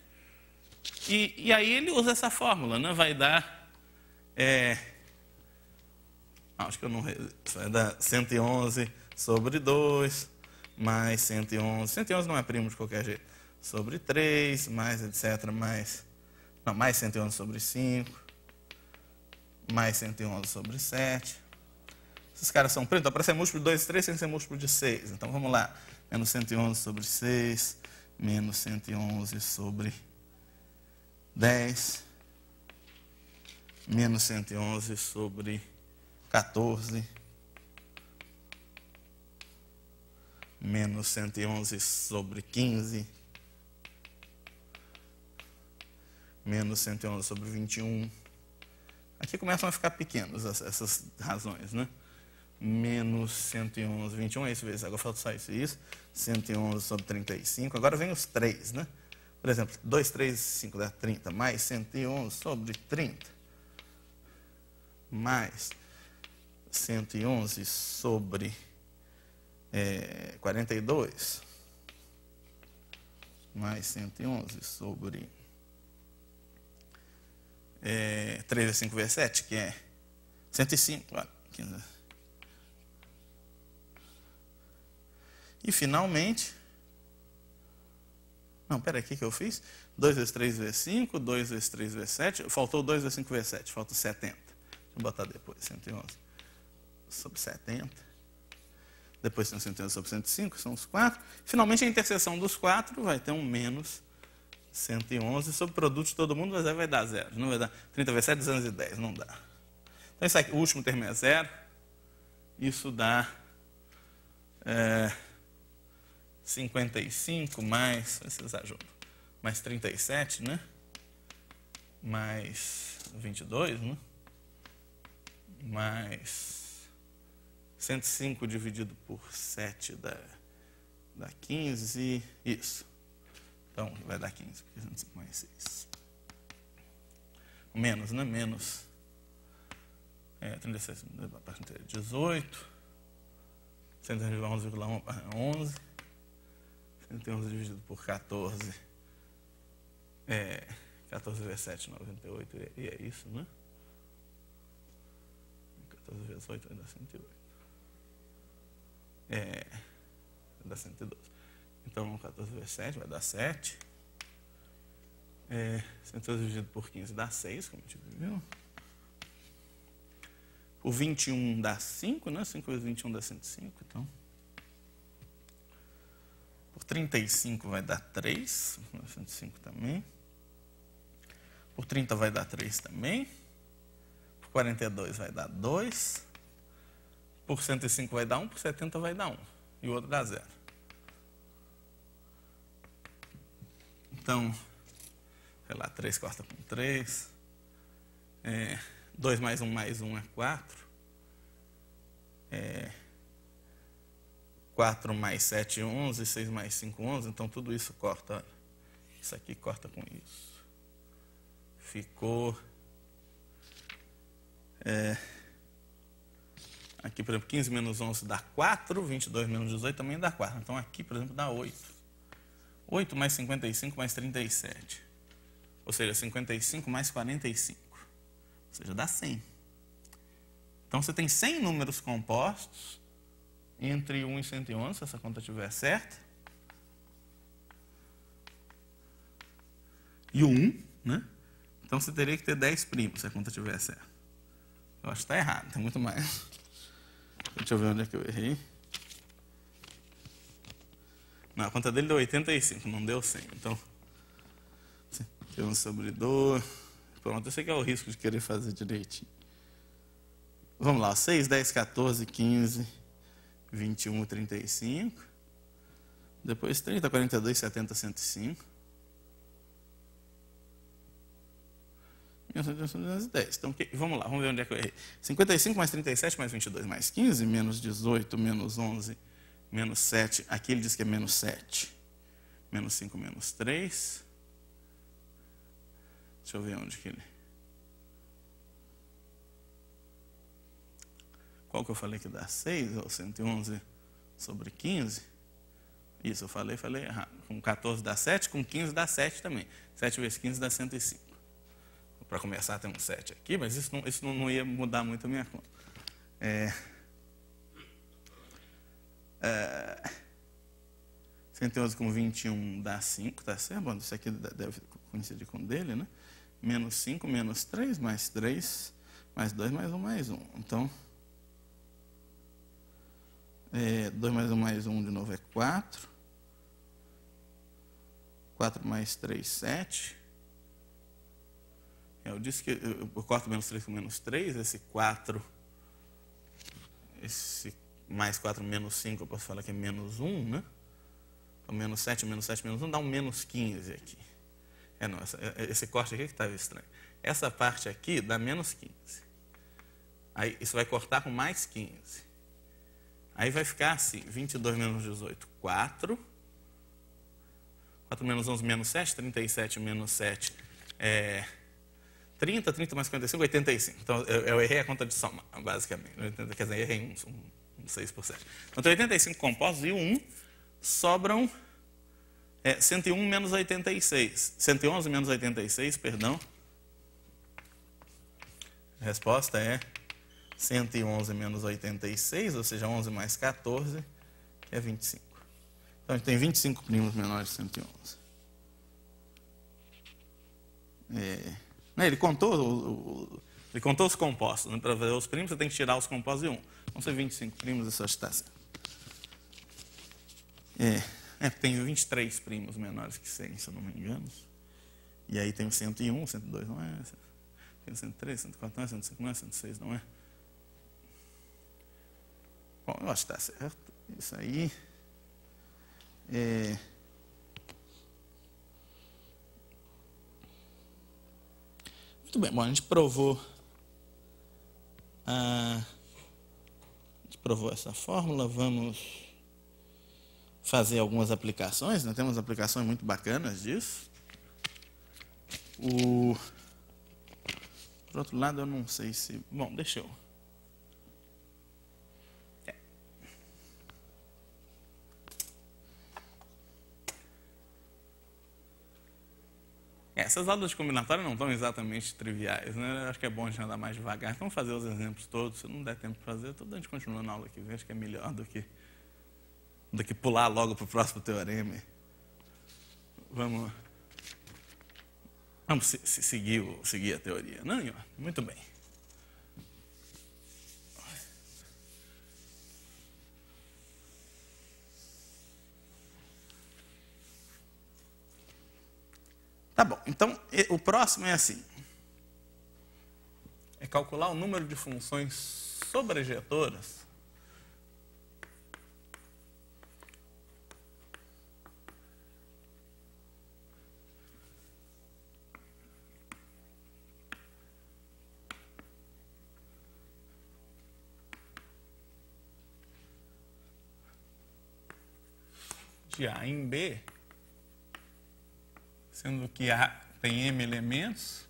Speaker 1: E, e aí ele usa essa fórmula, né? Vai dar... É, acho que eu não. É da 111 sobre 2, mais 111. 111 não é primo de qualquer jeito. Sobre 3, mais etc. Mais. Não, mais 111 sobre 5, mais 111 sobre 7. Esses caras são primos. Então, para ser múltiplo de 2 e 3, tem que ser múltiplo de 6. Então, vamos lá. Menos 111 sobre 6, menos 111 sobre 10, menos 111 sobre 14. Menos 111 sobre 15. Menos 111 sobre 21. Aqui começam a ficar pequenas essas razões, né? Menos 111, 21, é isso mesmo. Agora falta só isso e isso. 111 sobre 35. Agora vem os 3, né? Por exemplo, 2, 3, 5 dá 30. Mais 111 sobre 30. Mais 111 sobre é, 42, mais 111 sobre é, 3 a 5 vers 7, que é 105. Ah, e finalmente, não, peraí, o que, eu fiz? 2 vezes 3 vezes 5, 2 vezes 3 vezes 7, faltou 2 vezes 5 vezes 7, falta 70. Vou botar depois, 111 sobre 70. Depois tem a sobre 105, são os 4. Finalmente, a interseção dos 4 vai ter um menos 111 sobre o produto de todo mundo, mas aí vai dar zero. Não vai dar 30 vezes 7, 210, não dá. Então, isso aqui, o último termo é zero. Isso dá é, 55 mais, vocês ajudam, mais 37, né? Mais 22, né? Mais 105 dividido por 7 dá, dá 15. Isso. Então, vai dar 15, porque 105 mais 6. Menos, né? Menos. É, 36, 18. 111,1 para 11. 111 dividido por 14. É, 14 vezes 7, 98. E é isso, né? 14 vezes 8 vai dar 108. É, dá 112. Então, 14 vezes 7 vai dar 7. É, 112 dividido por 15 dá 6, como a gente viu. O 21 dá 5, né? 5 vezes 21 dá 105, então. Por 35 vai dar 3, 105 né? também. Por 30 vai dar 3 também. Por 42 vai dar 2. Por 105 vai dar 1, por 70 vai dar 1. E o outro dá 0. Então, sei lá, 3 corta com 3. É, 2 mais 1 mais 1 é 4. É, 4 mais 7, 11. 6 mais 5, 11. Então, tudo isso corta. Olha. Isso aqui corta com isso. Ficou. É, Aqui, por exemplo, 15 menos 11 dá 4, 22 menos 18 também dá 4. Então, aqui, por exemplo, dá 8. 8 mais 55 mais 37. Ou seja, 55 mais 45. Ou seja, dá 100. Então, você tem 100 números compostos entre 1 e 111, se essa conta estiver certa. E o 1, né? Então, você teria que ter 10 primos, se a conta estiver certa. Eu acho que está errado, tem muito mais. Deixa eu ver onde é que eu errei. Não, a conta dele deu 85, não deu 100. Então, tem um sobredor. Pronto, esse aqui é o risco de querer fazer direitinho. Vamos lá, 6, 10, 14, 15, 21, 35. Depois 30, 42, 70, 105. 1910. Então, vamos lá, vamos ver onde é que eu errei. 55 mais 37 mais 22 mais 15, menos 18, menos 11, menos 7. Aqui ele diz que é menos 7. Menos 5, menos 3. Deixa eu ver onde que ele... Qual que eu falei que dá 6 ou 111 sobre 15? Isso, eu falei, falei errado. Com 14 dá 7, com 15 dá 7 também. 7 vezes 15 dá 105. Para começar, tem um 7 aqui, mas isso não, isso não, ia mudar muito a minha conta. É, é, 111 com 21 dá 5, tá certo? Bom, isso aqui deve coincidir com o dele, né? Menos 5, menos 3, mais 3, mais 2, mais 1, mais 1. Então, é, 2 mais 1 mais 1 de novo é 4. 4 mais 3, 7. 7. Eu disse que eu, eu corto menos 3 com menos 3, esse 4, esse mais 4 menos 5, eu posso falar que é menos 1, né? Então, menos 7, menos 7, menos 1, dá um menos 15 aqui. É, não, é, esse corte aqui que estava tá estranho. Essa parte aqui dá menos 15. Aí, isso vai cortar com mais 15. Aí vai ficar assim, 22 menos 18, 4. 4 menos 11, menos 7, 37 menos 7 é 30, 30 mais 45, 85. Então, eu, eu errei a conta de soma, basicamente. Quer dizer, errei um, um, um 6 por 7. Então, 85 compostos e o 1 sobram é, 101 menos 86. 111 menos 86, perdão. A resposta é 111 menos 86, ou seja, 11 mais 14, que é 25. Então, a gente tem 25 primos menores de 111. É... Né? Ele contou o, ele contou os compostos. Né? Para fazer os primos, você tem que tirar os compostos de um. Vão ser 25 primos essa taça. É, é, tem 23 primos menores que 100, se eu não me engano. E aí tem o 101, 102, não é? Tem o 103, 104, não é? 105, não é? 106, não é? Bom, eu acho que está certo. Isso aí. É... Muito bem, bom, a gente provou. A, ah, a gente provou essa fórmula, vamos fazer algumas aplicações. Nós né? temos aplicações muito bacanas disso. O... Por outro lado, eu não sei se. Bom, deixa eu. essas aulas de combinatórias não estão exatamente triviais, né? acho que é bom a gente andar mais devagar. Então, vamos fazer os exemplos todos. Se não der tempo de fazer, tudo a gente continua na aula que vem. Acho que é melhor do que, do que pular logo para o próximo teorema. Vamos, vamos se, se seguir, seguir a teoria. Não, muito bem. Tá bom, então o próximo é assim. É calcular o número de funções sobrejetoras de A em B sendo que A tem M elementos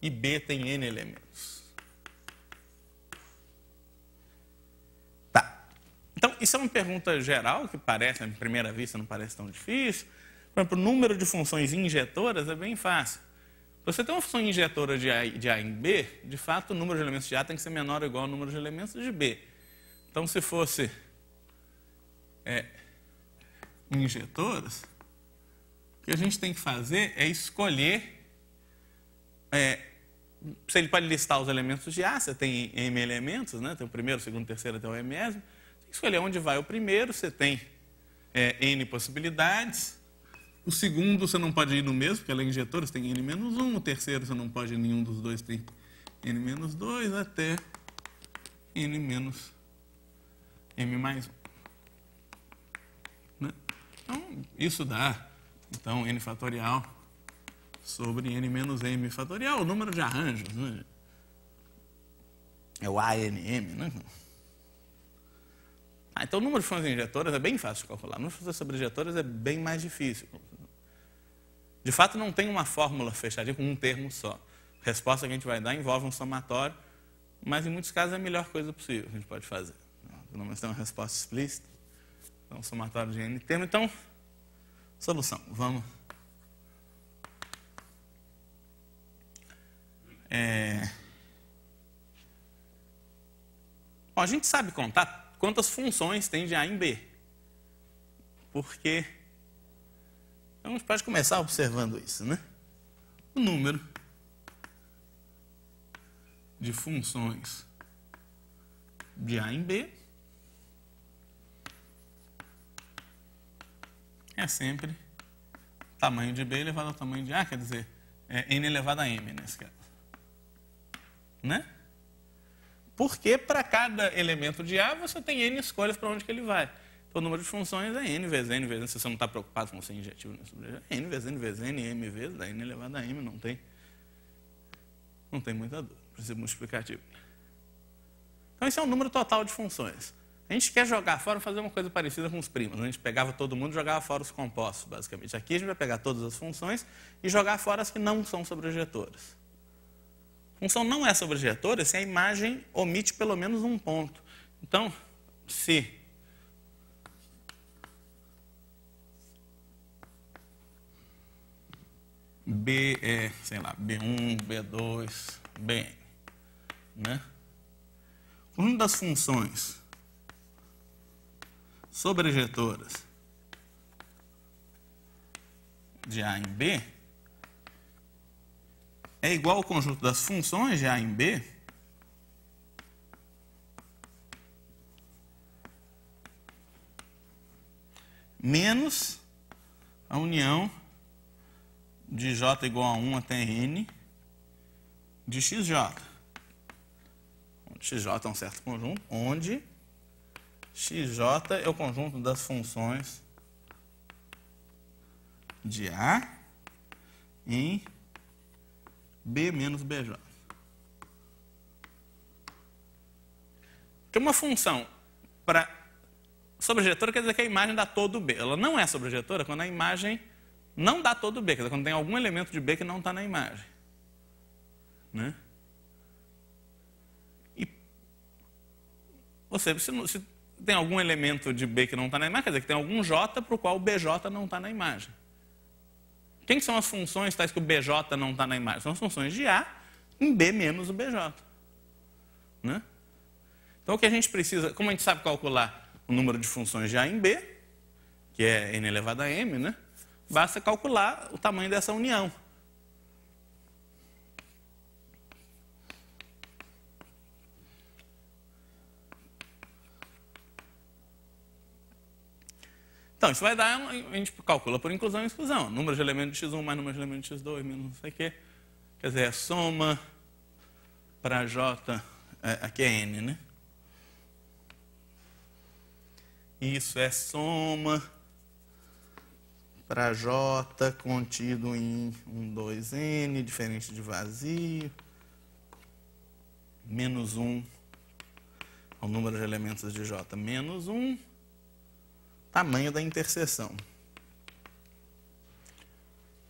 Speaker 1: e B tem N elementos. Tá. Então, isso é uma pergunta geral, que parece, à primeira vista, não parece tão difícil. Por exemplo, o número de funções injetoras é bem fácil. você tem uma função injetora de a, de a em B, de fato, o número de elementos de A tem que ser menor ou igual ao número de elementos de B. Então, se fosse é, injetoras, que a gente tem que fazer é escolher. É, se ele pode listar os elementos de A, você tem M elementos, né? tem o primeiro, o segundo, o terceiro até o M mesmo. Tem que escolher onde vai o primeiro, você tem é, N possibilidades. O segundo você não pode ir no mesmo, porque ela é injetora, você tem N menos 1. O terceiro você não pode ir em nenhum dos dois, tem N menos 2 até N menos M mais 1. Né? Então, isso dá então, n fatorial sobre n menos m fatorial, o número de arranjos. Né? É o ANM, né? Ah, então o número de funções injetoras é bem fácil de calcular. O número de fontes sobrejetoras é bem mais difícil. De fato, não tem uma fórmula fechadinha com um termo só. A resposta que a gente vai dar envolve um somatório, mas em muitos casos é a melhor coisa possível que a gente pode fazer. Pelo menos tem uma resposta explícita. Então, somatório de n termos. Então, Solução, vamos. É... Bom, a gente sabe contar quantas funções tem de A em B. Porque a gente pode começar observando isso, né? O número de funções de A em B é sempre tamanho de B elevado ao tamanho de A, quer dizer, é N elevado a M nesse caso. Né? Porque para cada elemento de A você tem N escolhas para onde que ele vai. Então o número de funções é N vezes N vezes N. Se você não está preocupado com ser injetivo, é N vezes N vezes N, M vezes, N elevado a M, não tem, não tem muita dúvida. Precisa multiplicativo. Então esse é o número total de funções. A gente quer jogar fora, fazer uma coisa parecida com os primos. Né? A gente pegava todo mundo e jogava fora os compostos, basicamente. Aqui a gente vai pegar todas as funções e jogar fora as que não são sobrejetoras. Função não é sobrejetora se a imagem omite pelo menos um ponto. Então, se B, é, sei lá, B1, B2, Bn, né? O número das funções sobrejetoras de A em B é igual ao conjunto das funções de A em B menos a união de J igual a 1 até N de XJ. XJ é um certo conjunto, onde xj é o conjunto das funções de A em B menos BJ. Tem uma função para sobrejetora quer dizer que a imagem dá todo B. Ela não é sobrejetora quando a imagem não dá todo B, quer dizer, quando tem algum elemento de B que não está na imagem. Né? E, ou seja, se, se tem algum elemento de B que não está na imagem, quer dizer que tem algum J para o qual o BJ não está na imagem. Quem são as funções tais que o BJ não está na imagem? São as funções de A em B menos o BJ. Né? Então o que a gente precisa, como a gente sabe calcular o número de funções de A em B, que é n elevado a m, né? basta calcular o tamanho dessa união. Então, isso vai dar, a gente calcula por inclusão e exclusão. Número de elementos de x1 mais número de elementos de x2 menos não sei o quê. Quer dizer, é soma para j, é, aqui é n, né? Isso é soma para j contido em 1, 2n, diferente de vazio, menos 1 ao número de elementos de j menos 1 tamanho da interseção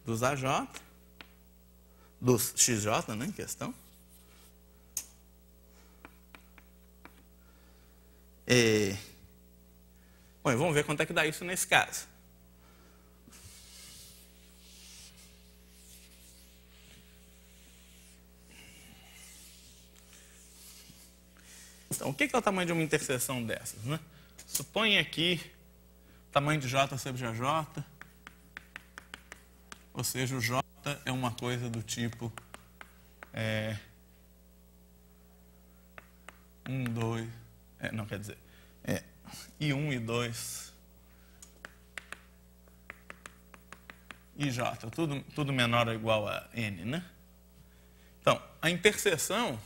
Speaker 1: dos AJ, dos XJ, né, em questão. É. E... Bom, vamos ver quanto é que dá isso nesse caso. Então, o que é o tamanho de uma interseção dessas? Né? Suponha aqui tamanho de J sobre JJ. Ou seja, o J é uma coisa do tipo é, 1, 2, é, não quer dizer, é, I1 e 2 e J, tudo, tudo menor ou igual a N, né? Então, a interseção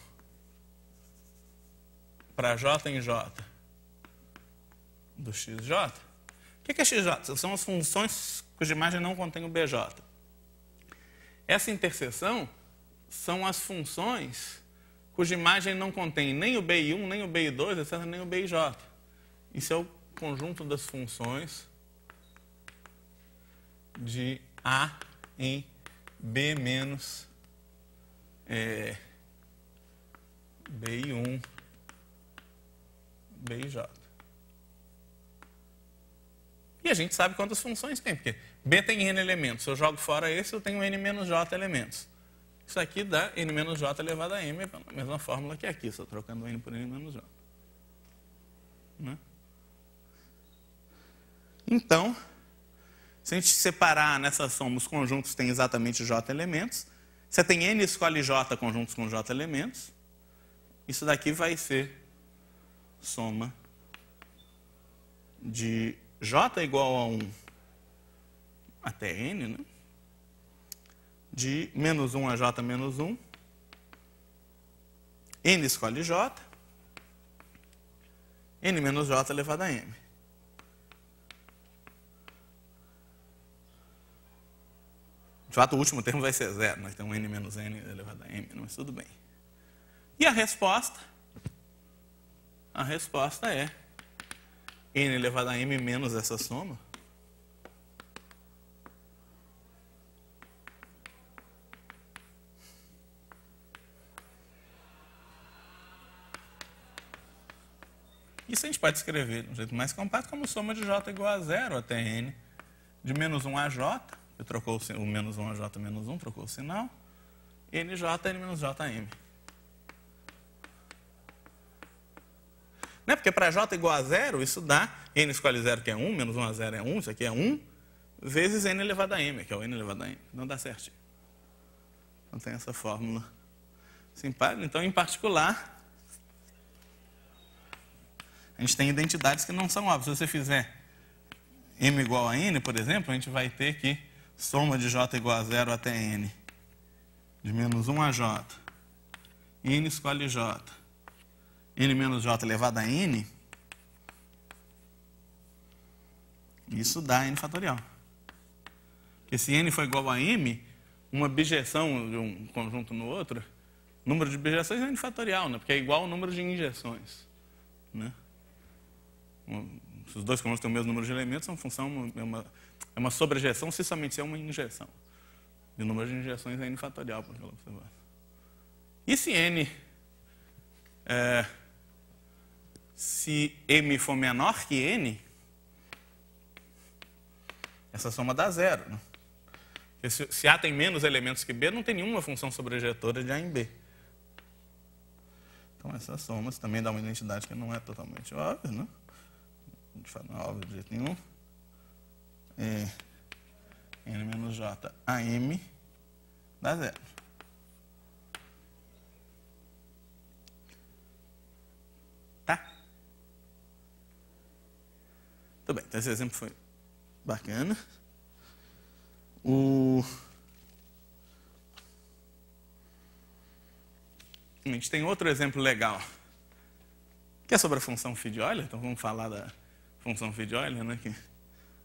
Speaker 1: para J em J do XJ o que é XJ? São as funções cuja imagem não contém o BJ. Essa interseção são as funções cuja imagem não contém nem o BI1, nem o BI2, etc., nem o BIJ. Isso é o conjunto das funções de A em B menos é, BI1, BIJ. E a gente sabe quantas funções tem, porque B tem N elementos. Se eu jogo fora esse, eu tenho N menos J elementos. Isso aqui dá N menos J elevado a M, é a mesma fórmula que aqui, só trocando N por N menos J. Né? Então, se a gente separar nessa soma os conjuntos têm exatamente J elementos, você tem N escolhe J conjuntos com J elementos, isso daqui vai ser soma de J é igual a 1 até N, né? de menos 1 a J menos 1. N escolhe J. N menos J é elevado a M. De fato, o último termo vai ser zero. Nós temos N menos N elevado a M, né? mas tudo bem. E a resposta? A resposta é n elevado a m menos essa soma. Isso a gente pode escrever de um jeito mais compacto como soma de j igual a zero até n, de menos 1 a j, eu trocou o, o menos 1 a j menos 1, trocou o sinal, nj, n menos j, m. Né? Porque para J igual a zero, isso dá n escolhe zero, que é 1, menos 1 a zero é 1, isso aqui é 1, vezes n elevado a m, que é o n elevado a m. Não dá certinho. Não tem essa fórmula simpática. Então, em particular, a gente tem identidades que não são óbvias. Se você fizer m igual a n, por exemplo, a gente vai ter que soma de j igual a zero até n, de menos 1 a j, n escolhe j, N menos J elevado a N, isso dá N fatorial. Porque se N for igual a M, uma bijeção de um conjunto no outro, número de bijeções é N fatorial, né? porque é igual ao número de injeções. Né? Se os dois conjuntos têm o mesmo número de elementos, é uma função, é uma, é uma sobrejeção se somente é uma injeção. E o número de injeções é N fatorial, por aquela observação. E se N é, se m for menor que n, essa soma dá zero. Né? Se, se A tem menos elementos que B, não tem nenhuma função sobrejetora de A em B. Então essas somas também dá uma identidade que não é totalmente óbvia, né? De fato, não é óbvio de jeito nenhum. É, n menos j a m dá zero. Tudo bem, então esse exemplo foi bacana. O... A gente tem outro exemplo legal, que é sobre a função feed-olha. Então vamos falar da função feed né, que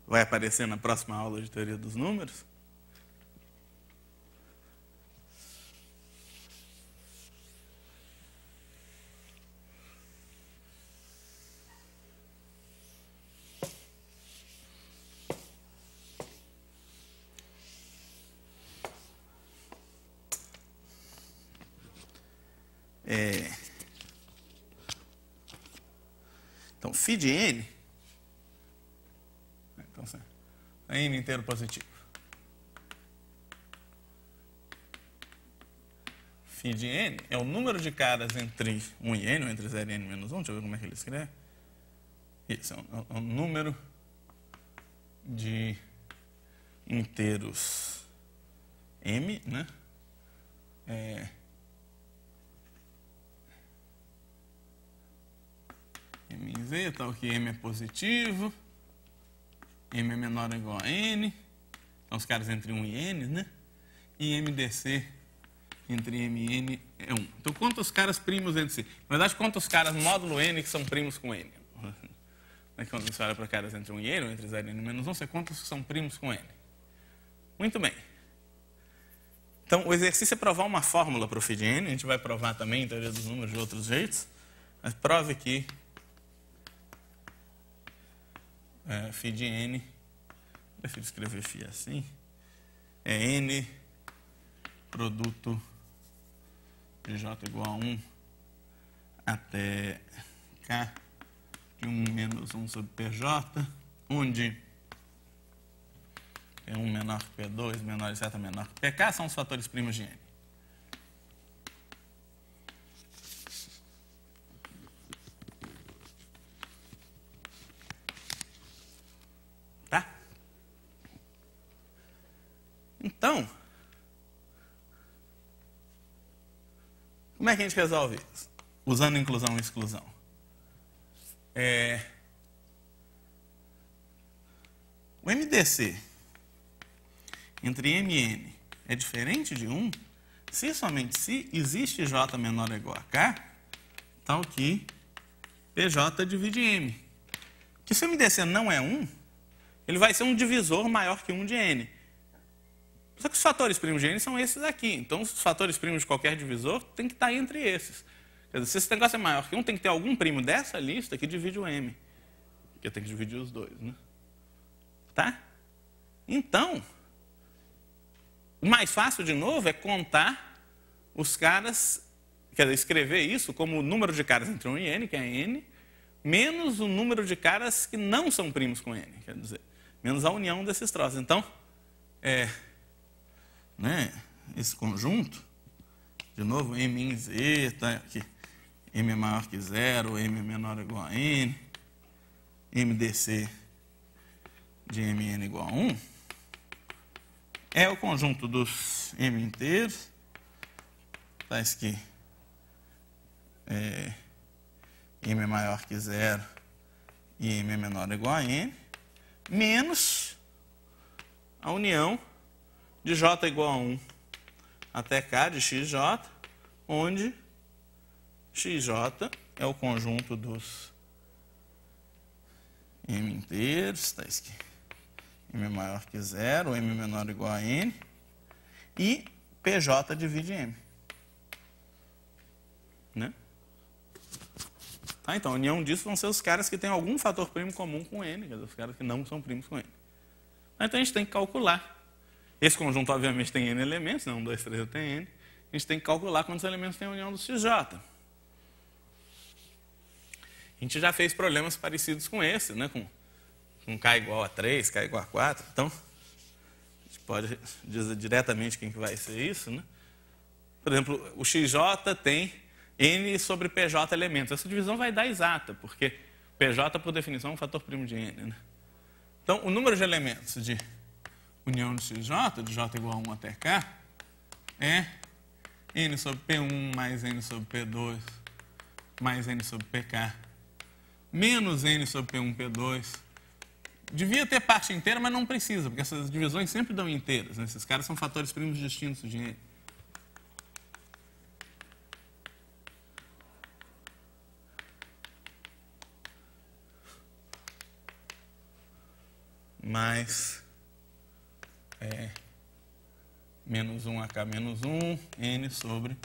Speaker 1: vai aparecer na próxima aula de teoria dos números. dividir de n. Então, é n inteiro positivo. Φ de n é o número de caras entre 1 e n, ou entre 0 e n menos 1. Deixa eu ver como é que ele escreve. Isso, é o, é o é número de inteiros m, né? É, MZ, tal que M é positivo, M é menor ou igual a N, então os caras entre 1 e N, né? E MDC entre M e N é 1. Então, quantos caras primos entre si? Na verdade, quantos caras módulo N que são primos com N? Quando você olha para caras entre 1 e N, ou entre 0 e N menos 1, você quantos são primos com N? Muito bem. Então, o exercício é provar uma fórmula para o fid n. A gente vai provar também em teoria dos números de outros jeitos. Mas prove que é, φ de n, prefiro escrever φ assim, é n produto de j igual a 1 até k de 1 menos 1 sobre pj, onde P1 é menor que P2, menor de certa menor que PK, são os fatores primos de N. Então, como é que a gente resolve isso? Usando inclusão e exclusão. É... O MDC entre MN é diferente de 1 se somente se existe J menor ou igual a K, tal que PJ divide M. Que se o MDC não é 1, ele vai ser um divisor maior que 1 de N. Só que os fatores primos N são esses aqui. Então, os fatores primos de qualquer divisor tem que estar tá entre esses. Quer dizer, se esse negócio é maior que um, tem que ter algum primo dessa lista que divide o M. Porque tem que dividir os dois, né? Tá? Então, o mais fácil, de novo, é contar os caras, quer dizer, escrever isso como o número de caras entre 1 e N, que é N, menos o número de caras que não são primos com N, quer dizer, menos a união desses troços. Então, é, né, esse conjunto, de novo, M em Z, tá aqui, M é maior que zero, M é menor ou igual a N, MDC de Mn igual a 1, é o conjunto dos M inteiros, tais tá que é, M é maior que zero e M é menor ou igual a N, menos a união de J igual a 1 até K de XJ, onde XJ é o conjunto dos M inteiros, está aqui, M maior que zero, M menor igual a N, e PJ divide M. Né? Tá, então, a união disso vão ser os caras que têm algum fator primo comum com N, quer dizer, os caras que não são primos com N. Tá, então, a gente tem que calcular esse conjunto, obviamente, tem N elementos, não? 1, 2, 3 tenho N. A gente tem que calcular quantos elementos tem a união do XJ. A gente já fez problemas parecidos com esse, né? com, com K igual a 3, K igual a 4. Então, a gente pode dizer diretamente quem que vai ser isso. Né? Por exemplo, o XJ tem N sobre PJ elementos. Essa divisão vai dar exata, porque PJ, por definição, é um fator primo de N. Né? Então, o número de elementos de união de XJ, de J igual a 1 até K, é N sobre P1 mais N sobre P2 mais N sobre PK menos N sobre P1, P2. Devia ter parte inteira, mas não precisa, porque essas divisões sempre dão inteiras. Né? Esses caras são fatores primos distintos de N. Mas é, menos 1AK menos 1, N sobre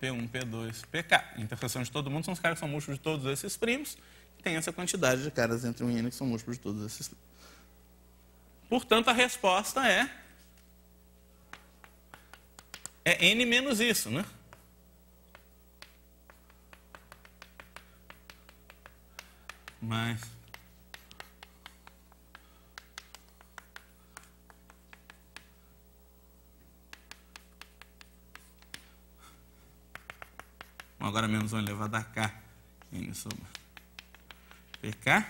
Speaker 1: P1, P2, PK. A interseção de todo mundo são os caras que são múltiplos de todos esses primos, e tem essa quantidade de caras entre 1 e N que são múltiplos de todos esses primos. Portanto, a resposta é, é N menos isso, né? Mas... Agora menos vão elevado a k. N sobre PK.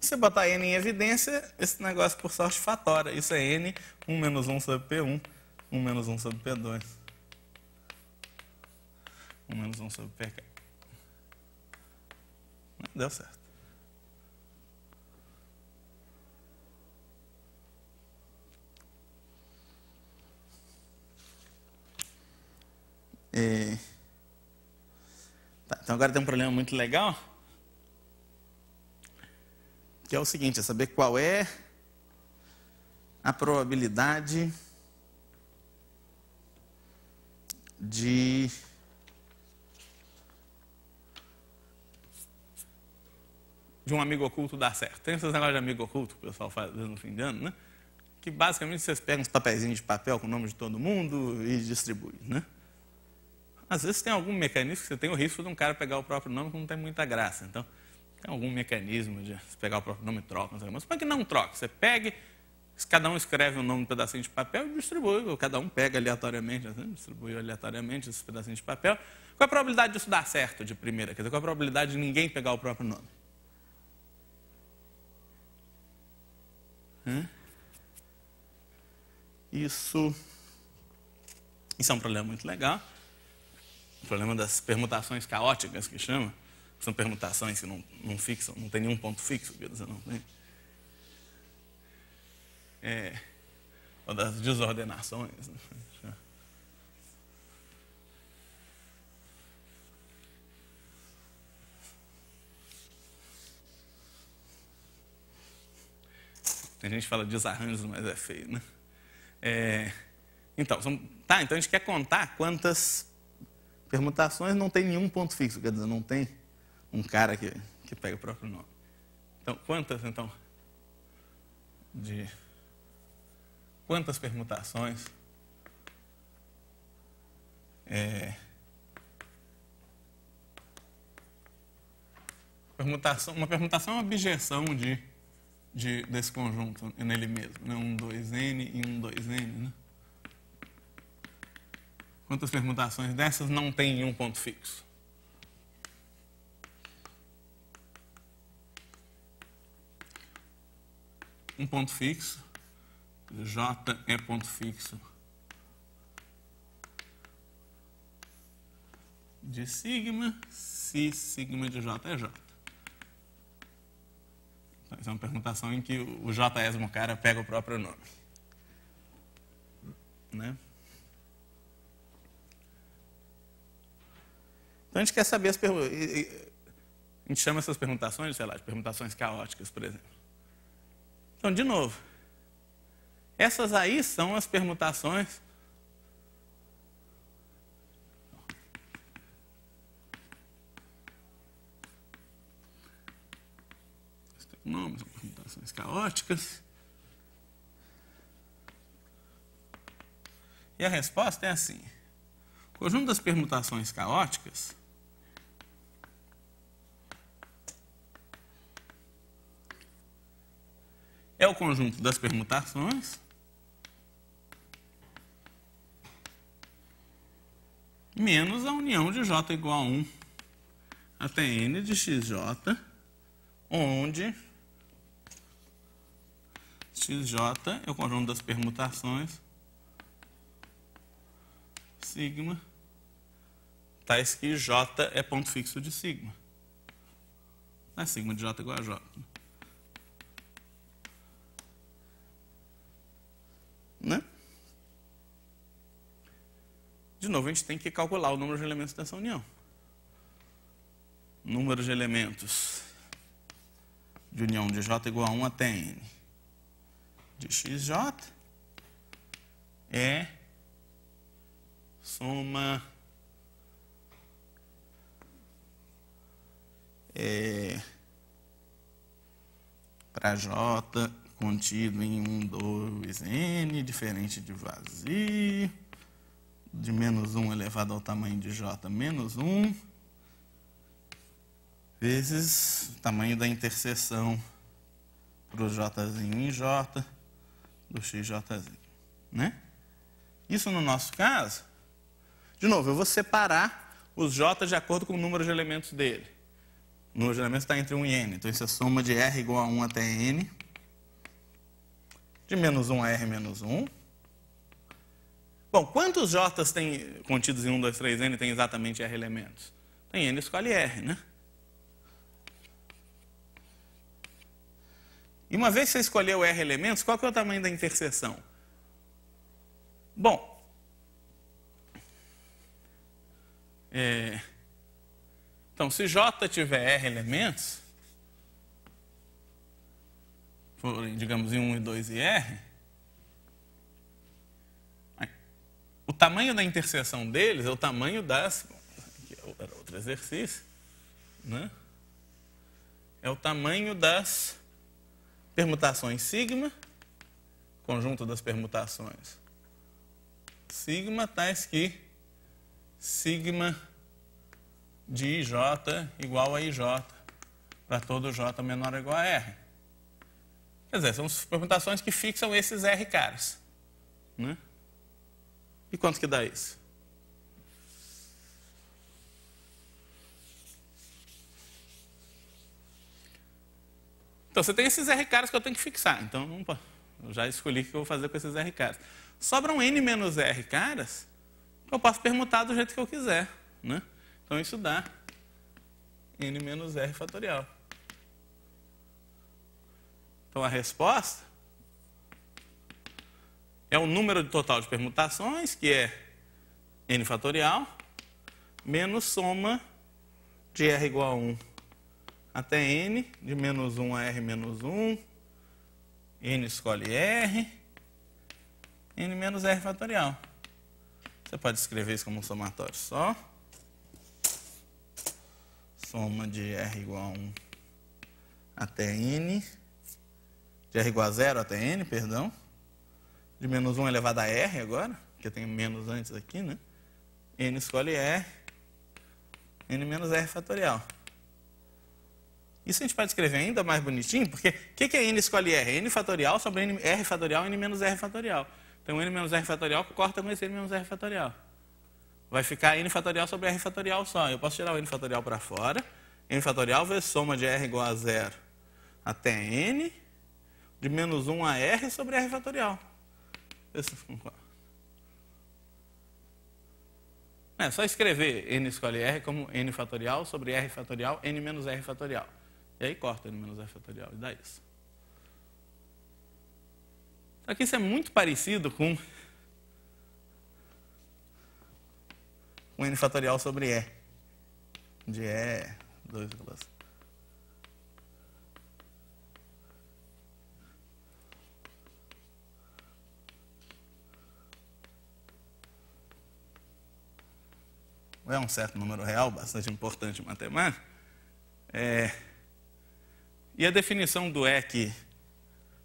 Speaker 1: Se você botar N em evidência, esse negócio por sorte fatora. Isso é N, 1 menos 1 sobre P1, 1 menos 1 sobre P2. 1 menos 1 sobre PK. Deu certo. É... Tá, então agora tem um problema muito legal. Que é o seguinte, é saber qual é a probabilidade de de um amigo oculto dar certo. Tem esses negócios de amigo oculto que o pessoal faz no fim de ano, né? Que basicamente vocês pegam uns papezinhos de papel com o nome de todo mundo e distribuem, né? Às vezes tem algum mecanismo que você tem o risco de um cara pegar o próprio nome que não tem muita graça. Então, tem algum mecanismo de pegar o próprio nome e troca. Não sei, mas para que não troca? Você pegue, cada um escreve o um nome num pedacinho de papel e distribui. Ou cada um pega aleatoriamente, assim, distribui aleatoriamente esses pedacinhos de papel. Qual a probabilidade disso dar certo de primeira? Quer dizer, qual a probabilidade de ninguém pegar o próprio nome? Hã? Isso, isso é um problema muito legal o problema das permutações caóticas que chama, são permutações que não, não fixam, não tem nenhum ponto fixo, quer dizer, não tem. É, ou das desordenações. a né? Tem gente que fala desarranjos, mas é feio, né? É, então, tá, então a gente quer contar quantas Permutações não tem nenhum ponto fixo, quer dizer, não tem um cara que, que pega o próprio nome. Então, quantas, então, de quantas permutações é, permutação, uma permutação é uma objeção de, de, desse conjunto nele mesmo, né? um 2n e um 2n, né? Quantas permutações dessas não tem um ponto fixo? Um ponto fixo, J é ponto fixo de sigma, se sigma de J é J. Então, essa é uma permutação em que o J esmo cara pega o próprio nome. Né? Então a gente quer saber as perguntas. A gente chama essas perguntações, sei lá, de perguntações caóticas, por exemplo. Então, de novo, essas aí são as permutações. Nomes, permutações caóticas. E a resposta é assim: o conjunto das permutações caóticas conjunto das permutações menos a união de J igual a 1 até N de XJ, onde XJ é o conjunto das permutações sigma, tais tá que J é ponto fixo de sigma. É sigma de J igual a J. De novo, a gente tem que calcular o número de elementos dessa união. Número de elementos de união de J igual a 1 até N de XJ é soma é, para J contido em 1, 2, N, diferente de vazio de menos 1 elevado ao tamanho de J menos 1 vezes o tamanho da interseção para o J em J do XJ. Né? Isso no nosso caso, de novo, eu vou separar os J de acordo com o número de elementos dele. O número de elementos está entre 1 e N, então isso é soma de R igual a 1 até N, de menos 1 a R menos 1, Bom, quantos J's tem, contidos em 1, 2, 3, N tem exatamente R elementos? Tem N escolhe R, né? E uma vez que você escolheu R elementos, qual que é o tamanho da interseção? Bom, é, então se J tiver R elementos, digamos em 1 e 2 e R, O tamanho da interseção deles é o tamanho das. É era outro exercício. Né? É o tamanho das permutações sigma, conjunto das permutações sigma, tais que sigma de IJ igual a IJ para todo J menor ou igual a R. Quer dizer, são as permutações que fixam esses R caras. Né? E quanto que dá isso? Então, você tem esses R caras que eu tenho que fixar. Então, opa, eu já escolhi o que eu vou fazer com esses R caras. Sobram N menos R caras que eu posso permutar do jeito que eu quiser. Né? Então, isso dá N menos R fatorial. Então, a resposta é o número total de permutações, que é n fatorial, menos soma de r igual a 1 até n, de menos 1 a r menos 1, n escolhe r, n menos r fatorial. Você pode escrever isso como um somatório só. Soma de r igual a 1 até n, de r igual a 0 até n, perdão de menos 1 elevado a R agora, eu tem menos antes aqui, né? N escolhe R, N menos R fatorial. Isso a gente pode escrever ainda mais bonitinho, porque o que, que é N escolhe R? N fatorial sobre N, R fatorial, N menos R fatorial. Então, N menos R fatorial corta com esse N menos R fatorial. Vai ficar N fatorial sobre R fatorial só. Eu posso tirar o N fatorial para fora. N fatorial vezes soma de R igual a zero até N, de menos 1 a R sobre R fatorial. É só escrever n escolhe r como n fatorial sobre r fatorial, n menos r fatorial. E aí corta n menos r fatorial e dá isso. Só que isso é muito parecido com o n fatorial sobre e, de e 2,5. é um certo número real, bastante importante em matemática. É, e a definição do E que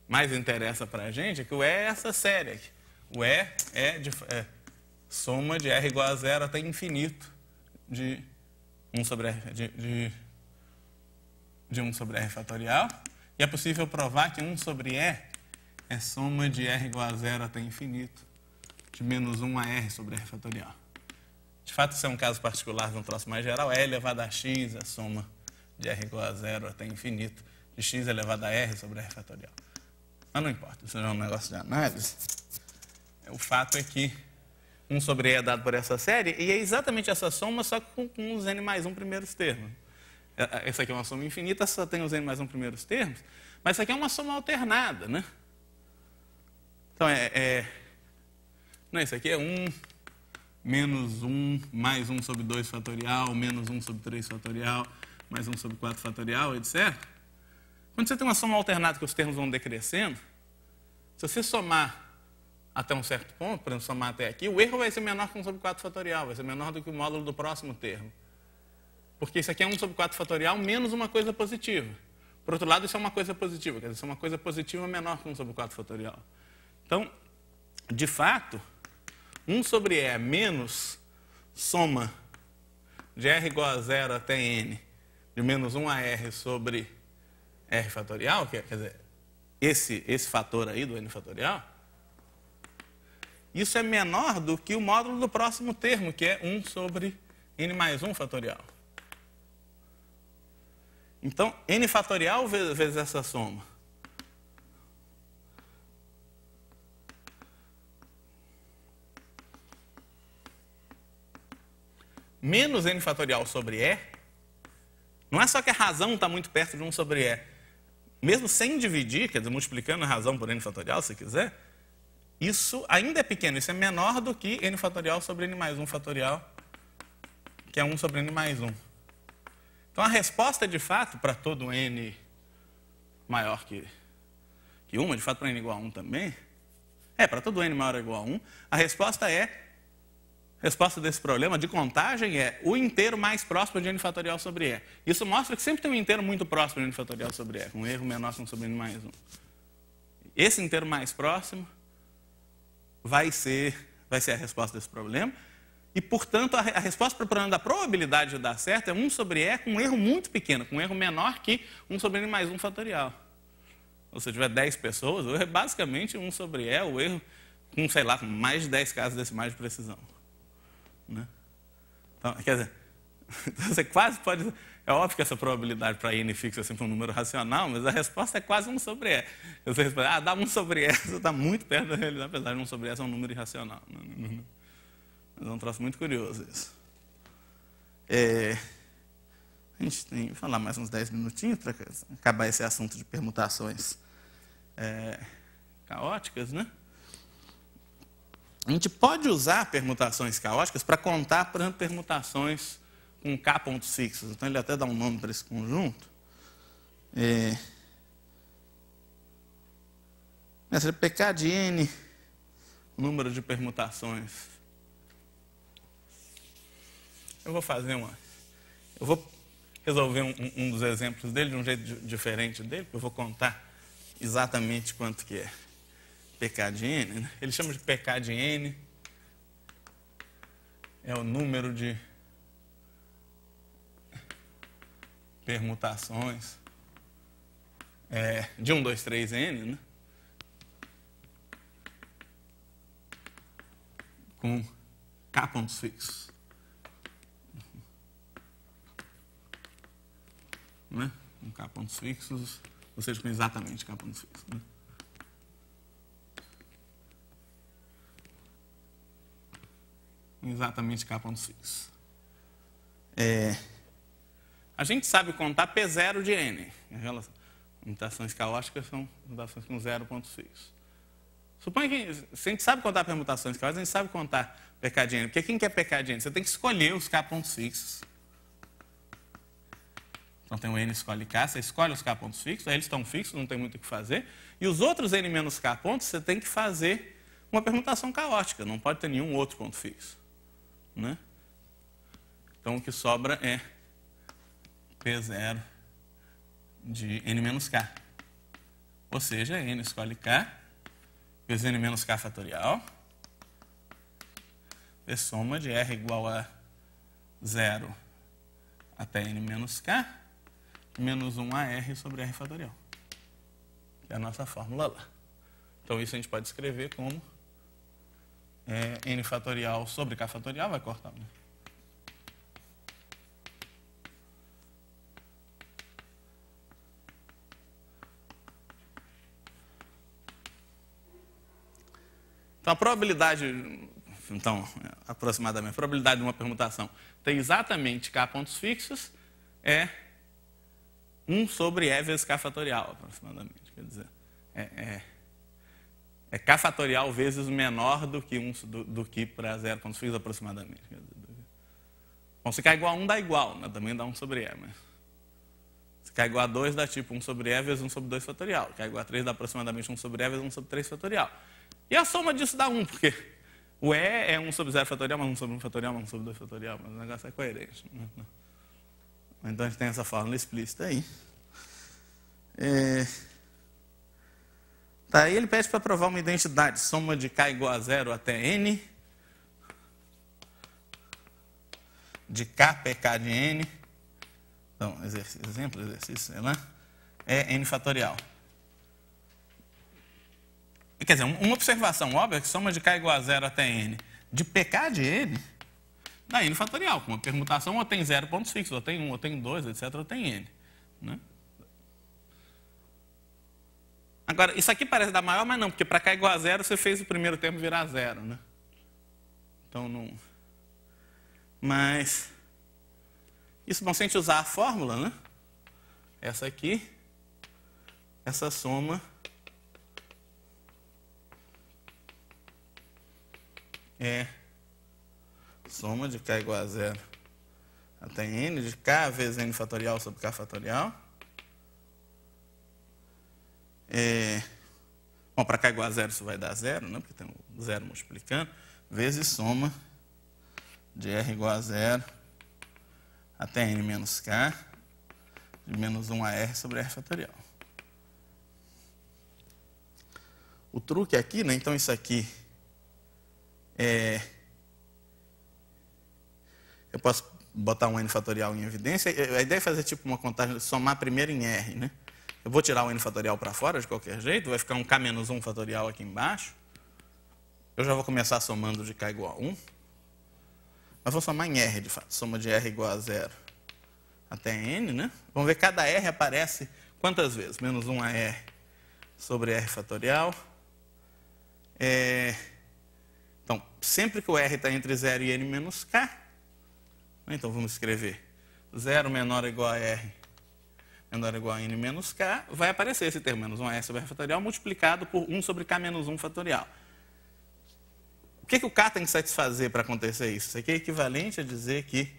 Speaker 1: mais interessa para a gente é que o E é essa série aqui. O E é, de, é soma de R igual a zero até infinito de 1 sobre R, de, de, de 1 sobre R fatorial. E é possível provar que 1 sobre E é soma de R igual a zero até infinito de menos 1 a R sobre R fatorial. De fato, isso é um caso particular de um troço mais geral. É elevado a x, a soma de r igual a zero até infinito, de x elevado a r sobre r fatorial. Mas não importa, isso não é um negócio de análise. O fato é que 1 sobre E é dado por essa série, e é exatamente essa soma, só com, com os n mais 1 primeiros termos. É, é, essa aqui é uma soma infinita, só tem os n mais 1 primeiros termos, mas essa aqui é uma soma alternada, né? Então, é... é não, isso aqui é 1, menos 1, mais 1 sobre 2 fatorial, menos 1 sobre 3 fatorial, mais 1 sobre 4 fatorial, etc. Quando você tem uma soma alternada que os termos vão decrescendo, se você somar até um certo ponto, por exemplo, somar até aqui, o erro vai ser menor que 1 sobre 4 fatorial, vai ser menor do que o módulo do próximo termo. Porque isso aqui é 1 sobre 4 fatorial menos uma coisa positiva. Por outro lado, isso é uma coisa positiva, quer dizer, isso é uma coisa positiva menor que 1 sobre 4 fatorial. Então, de fato, 1 sobre E menos soma de R igual a zero até N, de menos 1 a R sobre R fatorial, é, quer dizer, esse, esse fator aí do N fatorial, isso é menor do que o módulo do próximo termo, que é 1 sobre N mais 1 fatorial. Então, N fatorial vezes essa soma menos n fatorial sobre E, não é só que a razão está muito perto de 1 sobre E. Mesmo sem dividir, quer dizer, multiplicando a razão por n fatorial, se quiser, isso ainda é pequeno, isso é menor do que n fatorial sobre n mais 1 fatorial, que é 1 sobre n mais 1. Então a resposta de fato para todo n maior que, que 1, de fato para n igual a 1 também, é, para todo n maior ou igual a 1, a resposta é resposta desse problema de contagem é o inteiro mais próximo de n fatorial sobre e. Isso mostra que sempre tem um inteiro muito próximo de n fatorial sobre e, um erro menor que 1 sobre n mais 1. Esse inteiro mais próximo vai ser, vai ser a resposta desse problema. E, portanto, a, a resposta para o problema da probabilidade de dar certo é 1 sobre E com um erro muito pequeno, com um erro menor que 1 sobre N mais 1 fatorial. Ou se tiver 10 pessoas, o erro é basicamente 1 sobre E, o erro com, sei lá, com mais de 10 casos decimais de precisão. Né? Então, quer dizer, você quase pode. É óbvio que essa probabilidade para n fixa é assim, sempre um número racional, mas a resposta é quase 1 sobre e. Você responde, ah, dá 1 sobre e, você está muito perto da realidade, apesar de 1 sobre e é um número irracional. Né? Mas é um troço muito curioso isso. É, a gente tem que falar mais uns 10 minutinhos para acabar esse assunto de permutações é, caóticas, né? A gente pode usar permutações caóticas para contar permutações com k pontos fixos Então ele até dá um nome para esse conjunto. É... Essa é PK de N, número de permutações. Eu vou fazer uma. Eu vou resolver um, um dos exemplos dele de um jeito diferente dele, porque eu vou contar exatamente quanto que é de N, né? ele chama de de N, é o número de permutações é, de 1, 2, 3, N, né? com K pontos fixos. Né? Com K pontos fixos, ou seja, com exatamente K pontos fixos. Né? exatamente pontos É... A gente sabe contar P0 de N. a mutações caóticas são mutações com zero fixos. Suponha que se a gente sabe contar permutações caóticas, a gente sabe contar PK de N. Porque quem quer PK de N? Você tem que escolher os k pontos fixos. Então tem o N escolhe K, você escolhe os K pontos fixos, aí eles estão fixos, não tem muito o que fazer. E os outros N menos K pontos, você tem que fazer uma permutação caótica, não pode ter nenhum outro ponto fixo. Né? Então o que sobra é P0 de N menos K. Ou seja, N escolhe K, n menos K fatorial, P soma de R igual a 0 até N menos K, menos 1 AR sobre R fatorial. Que é a nossa fórmula lá. Então isso a gente pode escrever como é, n fatorial sobre k fatorial, vai cortar né? Então, a probabilidade, então, aproximadamente, a probabilidade de uma permutação ter exatamente k pontos fixos é 1 sobre e vezes k fatorial, aproximadamente. Quer dizer, é, é é K fatorial vezes menor do que, um, do, do que para zero pontos fixos aproximadamente. Bom, se K igual a 1 dá igual, né? também dá 1 sobre E, mas... Se K igual a 2 dá tipo 1 sobre E vezes 1 sobre 2 fatorial. K igual a 3 dá aproximadamente 1 sobre E vezes 1 sobre 3 fatorial. E a soma disso dá 1, porque o E é 1 sobre 0 fatorial, mas 1 sobre 1 fatorial, mas 1 sobre 2 fatorial, mas o negócio é coerente. Né? Então a gente tem essa fórmula explícita aí. É... Tá, e ele pede para provar uma identidade, soma de k igual a zero até n, de k, pk de n, então, exercício, exemplo, exercício, sei lá, é n fatorial. Quer dizer, uma observação óbvia é que soma de k igual a zero até n, de pk de n, dá n fatorial, com uma permutação ou tem zero pontos fixos, ou tem um, ou tem dois, etc, ou tem n. Né? Agora, isso aqui parece dar maior, mas não, porque para cá é igual a zero, você fez o primeiro tempo virar zero, né? Então não. Mas. Isso bom se a gente usar a fórmula, né? Essa aqui, essa soma. É soma de k igual a zero até n de k vezes n fatorial sobre k fatorial. É, bom, para cá igual a zero, isso vai dar zero, né? porque tem zero multiplicando, vezes soma de R igual a zero até N menos K, de menos 1 a R sobre R fatorial. O truque aqui, né? Então isso aqui é... Eu posso botar um N fatorial em evidência. A ideia é fazer tipo uma contagem, somar primeiro em R, né? Eu vou tirar o n fatorial para fora de qualquer jeito, vai ficar um k menos 1 fatorial aqui embaixo. Eu já vou começar somando de k igual a 1. Mas vou somar em r, de fato. Soma de r igual a zero até n, né? Vamos ver cada r aparece quantas vezes? Menos 1 a é r sobre r fatorial. É... Então, sempre que o r está entre 0 e n menos k, né? então vamos escrever 0 menor ou igual a r menor ou igual a n menos k, vai aparecer esse termo menos 1s sobre r fatorial multiplicado por 1 sobre k menos 1 fatorial. O que, que o k tem que satisfazer para acontecer isso? Isso aqui é equivalente a dizer que...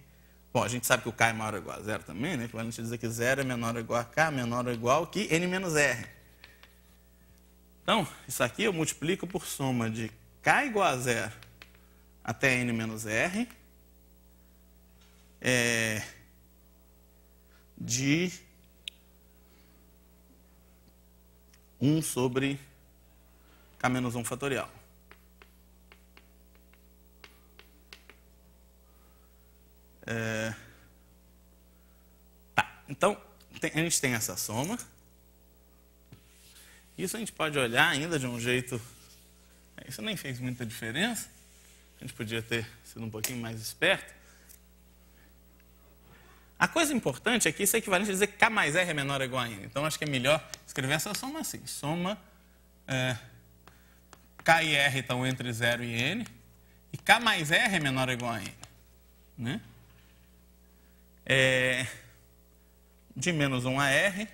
Speaker 1: Bom, a gente sabe que o k é maior ou igual a zero também, né? Equivalente a dizer que zero é menor ou igual a k, menor ou igual que n menos r. Então, isso aqui eu multiplico por soma de k igual a zero até n menos r é, de 1 sobre k menos 1 fatorial. É... Tá, então a gente tem essa soma. Isso a gente pode olhar ainda de um jeito. Isso nem fez muita diferença. A gente podia ter sido um pouquinho mais esperto. A coisa importante é que isso é equivalente a dizer que K mais R é menor ou igual a N. Então, acho que é melhor escrever essa soma assim. Soma é, K e R estão entre 0 e N. E K mais R é menor ou igual a N. Né? É, de menos 1 a R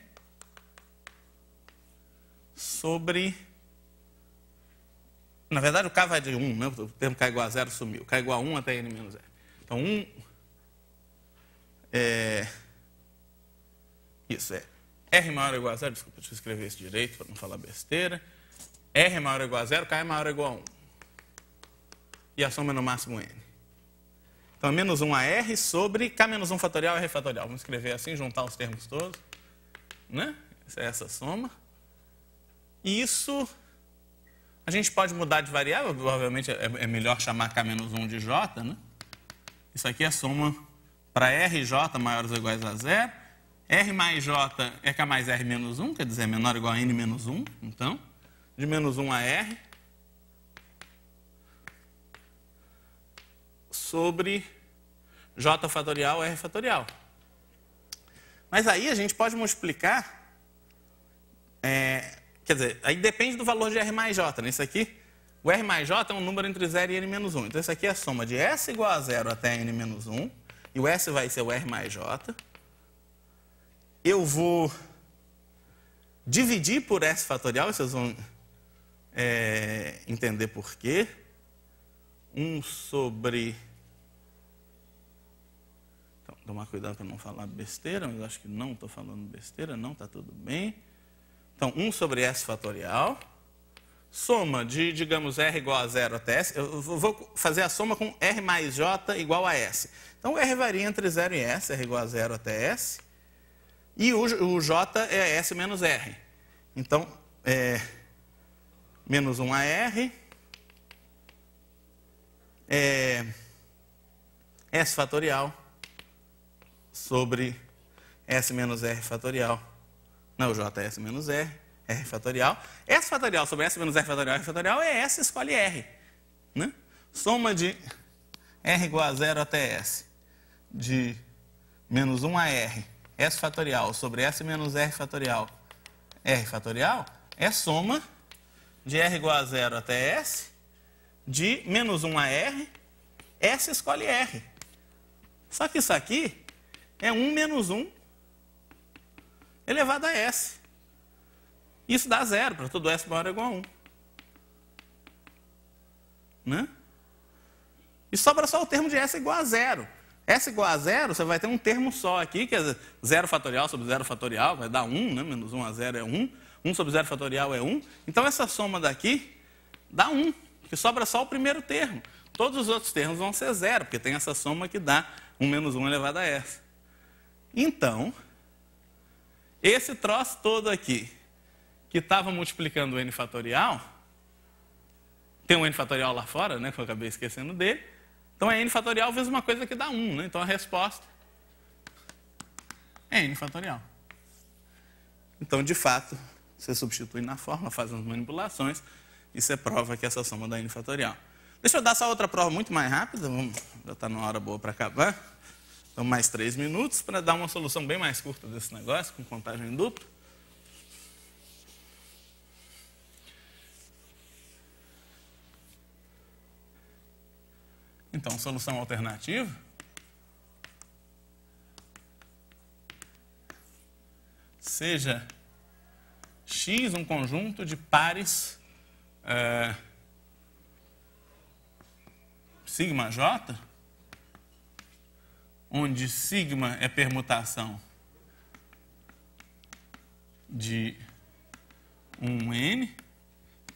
Speaker 1: sobre... Na verdade, o K vai de 1, né? o termo K é igual a 0 sumiu. K é igual a 1 até N menos R. Então, 1 é... Isso, é. R maior ou igual a zero, desculpa, deixa eu escrever isso direito para não falar besteira. R maior ou igual a zero, K é maior ou igual a 1. E a soma é no máximo N. Então, menos 1 a R sobre K menos 1 fatorial R fatorial. Vamos escrever assim, juntar os termos todos. Né? Essa é essa soma. E isso a gente pode mudar de variável, provavelmente é, é melhor chamar K menos 1 de J, né? Isso aqui é a soma para RJ maiores ou iguais a zero. R mais J é K é mais R menos 1, quer dizer, menor ou igual a N menos 1. Então, de menos 1 a R sobre J fatorial R fatorial. Mas aí a gente pode multiplicar, é, quer dizer, aí depende do valor de R mais J, né? Isso aqui, o R mais J é um número entre 0 e N menos 1. Então, isso aqui é a soma de S igual a 0 até N menos 1 e o S vai ser o R mais J. Eu vou dividir por S fatorial, vocês vão é, entender por quê. 1 sobre. Então, tomar cuidado para não falar besteira, mas acho que não estou falando besteira, não, está tudo bem. Então, 1 sobre S fatorial soma de, digamos, R igual a zero até S, eu vou fazer a soma com R mais J igual a S. Então, R varia entre zero e S, R igual a zero até S. E o, o J é S menos R. Então, é, menos 1 a R. É, S fatorial sobre S menos R fatorial. Não, J é S menos R R fatorial. S fatorial sobre S menos R fatorial, R fatorial é S escolhe R. Né? Soma de R igual a zero até S de menos 1 a R, S fatorial sobre S menos R fatorial, R fatorial, é soma de R igual a zero até S de menos 1 a R, S escolhe R. Só que isso aqui é 1 menos 1 elevado a S. Isso dá zero, para todo S maior ou igual a 1. Né? E sobra só o termo de S igual a zero. S igual a zero, você vai ter um termo só aqui, que é zero fatorial sobre zero fatorial, vai dar 1, né? menos 1 a zero é 1. 1 sobre zero fatorial é 1. Então, essa soma daqui dá 1, que sobra só o primeiro termo. Todos os outros termos vão ser zero, porque tem essa soma que dá 1 menos 1 elevado a S. Então, esse troço todo aqui, que estava multiplicando o n fatorial, tem um n fatorial lá fora, né, que eu acabei esquecendo dele. Então é n fatorial vezes uma coisa que dá 1, né? Então a resposta é n fatorial. Então, de fato, você substitui na forma, faz as manipulações e você é prova que essa soma dá n fatorial. Deixa eu dar essa outra prova muito mais rápida, vamos, já está numa hora boa para acabar. Então, mais três minutos para dar uma solução bem mais curta desse negócio, com contagem dupla. Então, solução alternativa. Seja x um conjunto de pares é, sigma j, onde sigma é permutação de um n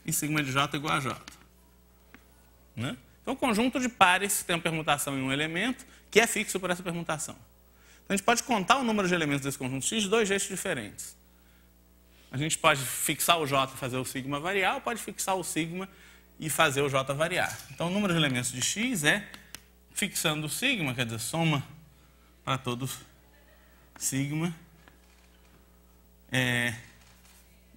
Speaker 1: e sigma de j igual a j. Né? Então, conjunto de pares que tem uma permutação em um elemento que é fixo por essa permutação. Então, a gente pode contar o número de elementos desse conjunto X de dois jeitos diferentes. A gente pode fixar o J e fazer o sigma variar, ou pode fixar o sigma e fazer o J variar. Então, o número de elementos de X é, fixando o sigma, quer dizer, soma para todos sigma, é,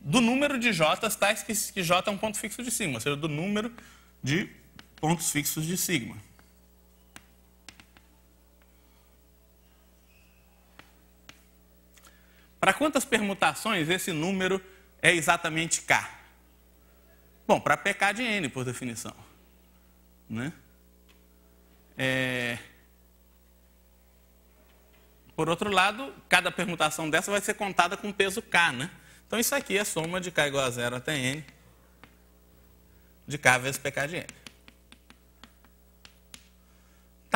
Speaker 1: do número de J's tais que, que J é um ponto fixo de sigma, ou seja, do número de pontos fixos de sigma. Para quantas permutações esse número é exatamente K? Bom, para PK de N, por definição. Né? É... Por outro lado, cada permutação dessa vai ser contada com peso K. Né? Então, isso aqui é soma de K igual a zero até N de K vezes PK de N.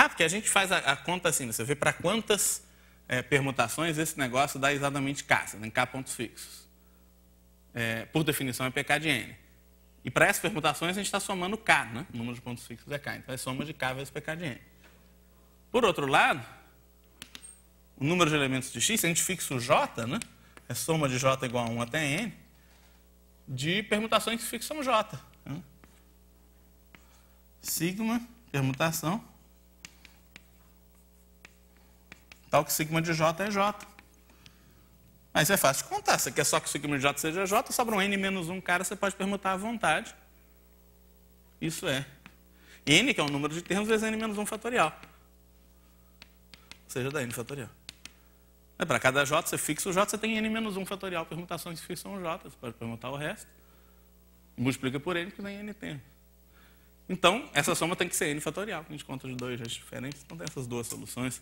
Speaker 1: Tá, porque a gente faz a, a conta assim, né? você vê para quantas é, permutações esse negócio dá exatamente K, né? K pontos fixos. É, por definição é PK de N. E para essas permutações a gente está somando K, né? O número de pontos fixos é K. Então é soma de K vezes PK de N. Por outro lado, o número de elementos de X, se a gente fixa o J, né? É soma de J igual a 1 até N, de permutações que fixam J. Né? Sigma, permutação, Tal que sigma de J é J. Mas é fácil de contar. Você quer só que o sigma de J seja J, sobra um N menos um cara, você pode permutar à vontade. Isso é. N, que é o número de termos, vezes N menos um fatorial. Ou seja, da N fatorial. É, Para cada J, você fixa o J, você tem N menos um fatorial. Permutações que fixam J, você pode permutar o resto. Multiplica por N, que dá N termos. Então, essa soma tem que ser N fatorial, a gente conta de dois jeitos diferentes. Então, tem essas duas soluções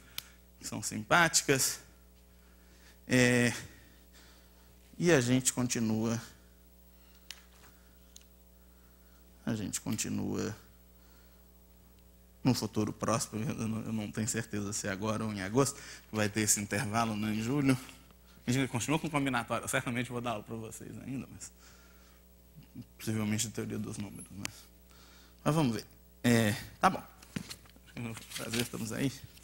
Speaker 1: são simpáticas. É, e a gente continua. A gente continua no futuro próximo, eu não tenho certeza se é agora ou em agosto, vai ter esse intervalo né, em julho. A gente continua com combinatória, certamente vou dar aula para vocês ainda, mas possivelmente a teoria dos números. Mas, né. mas vamos ver. É, tá bom. Prazer, estamos aí.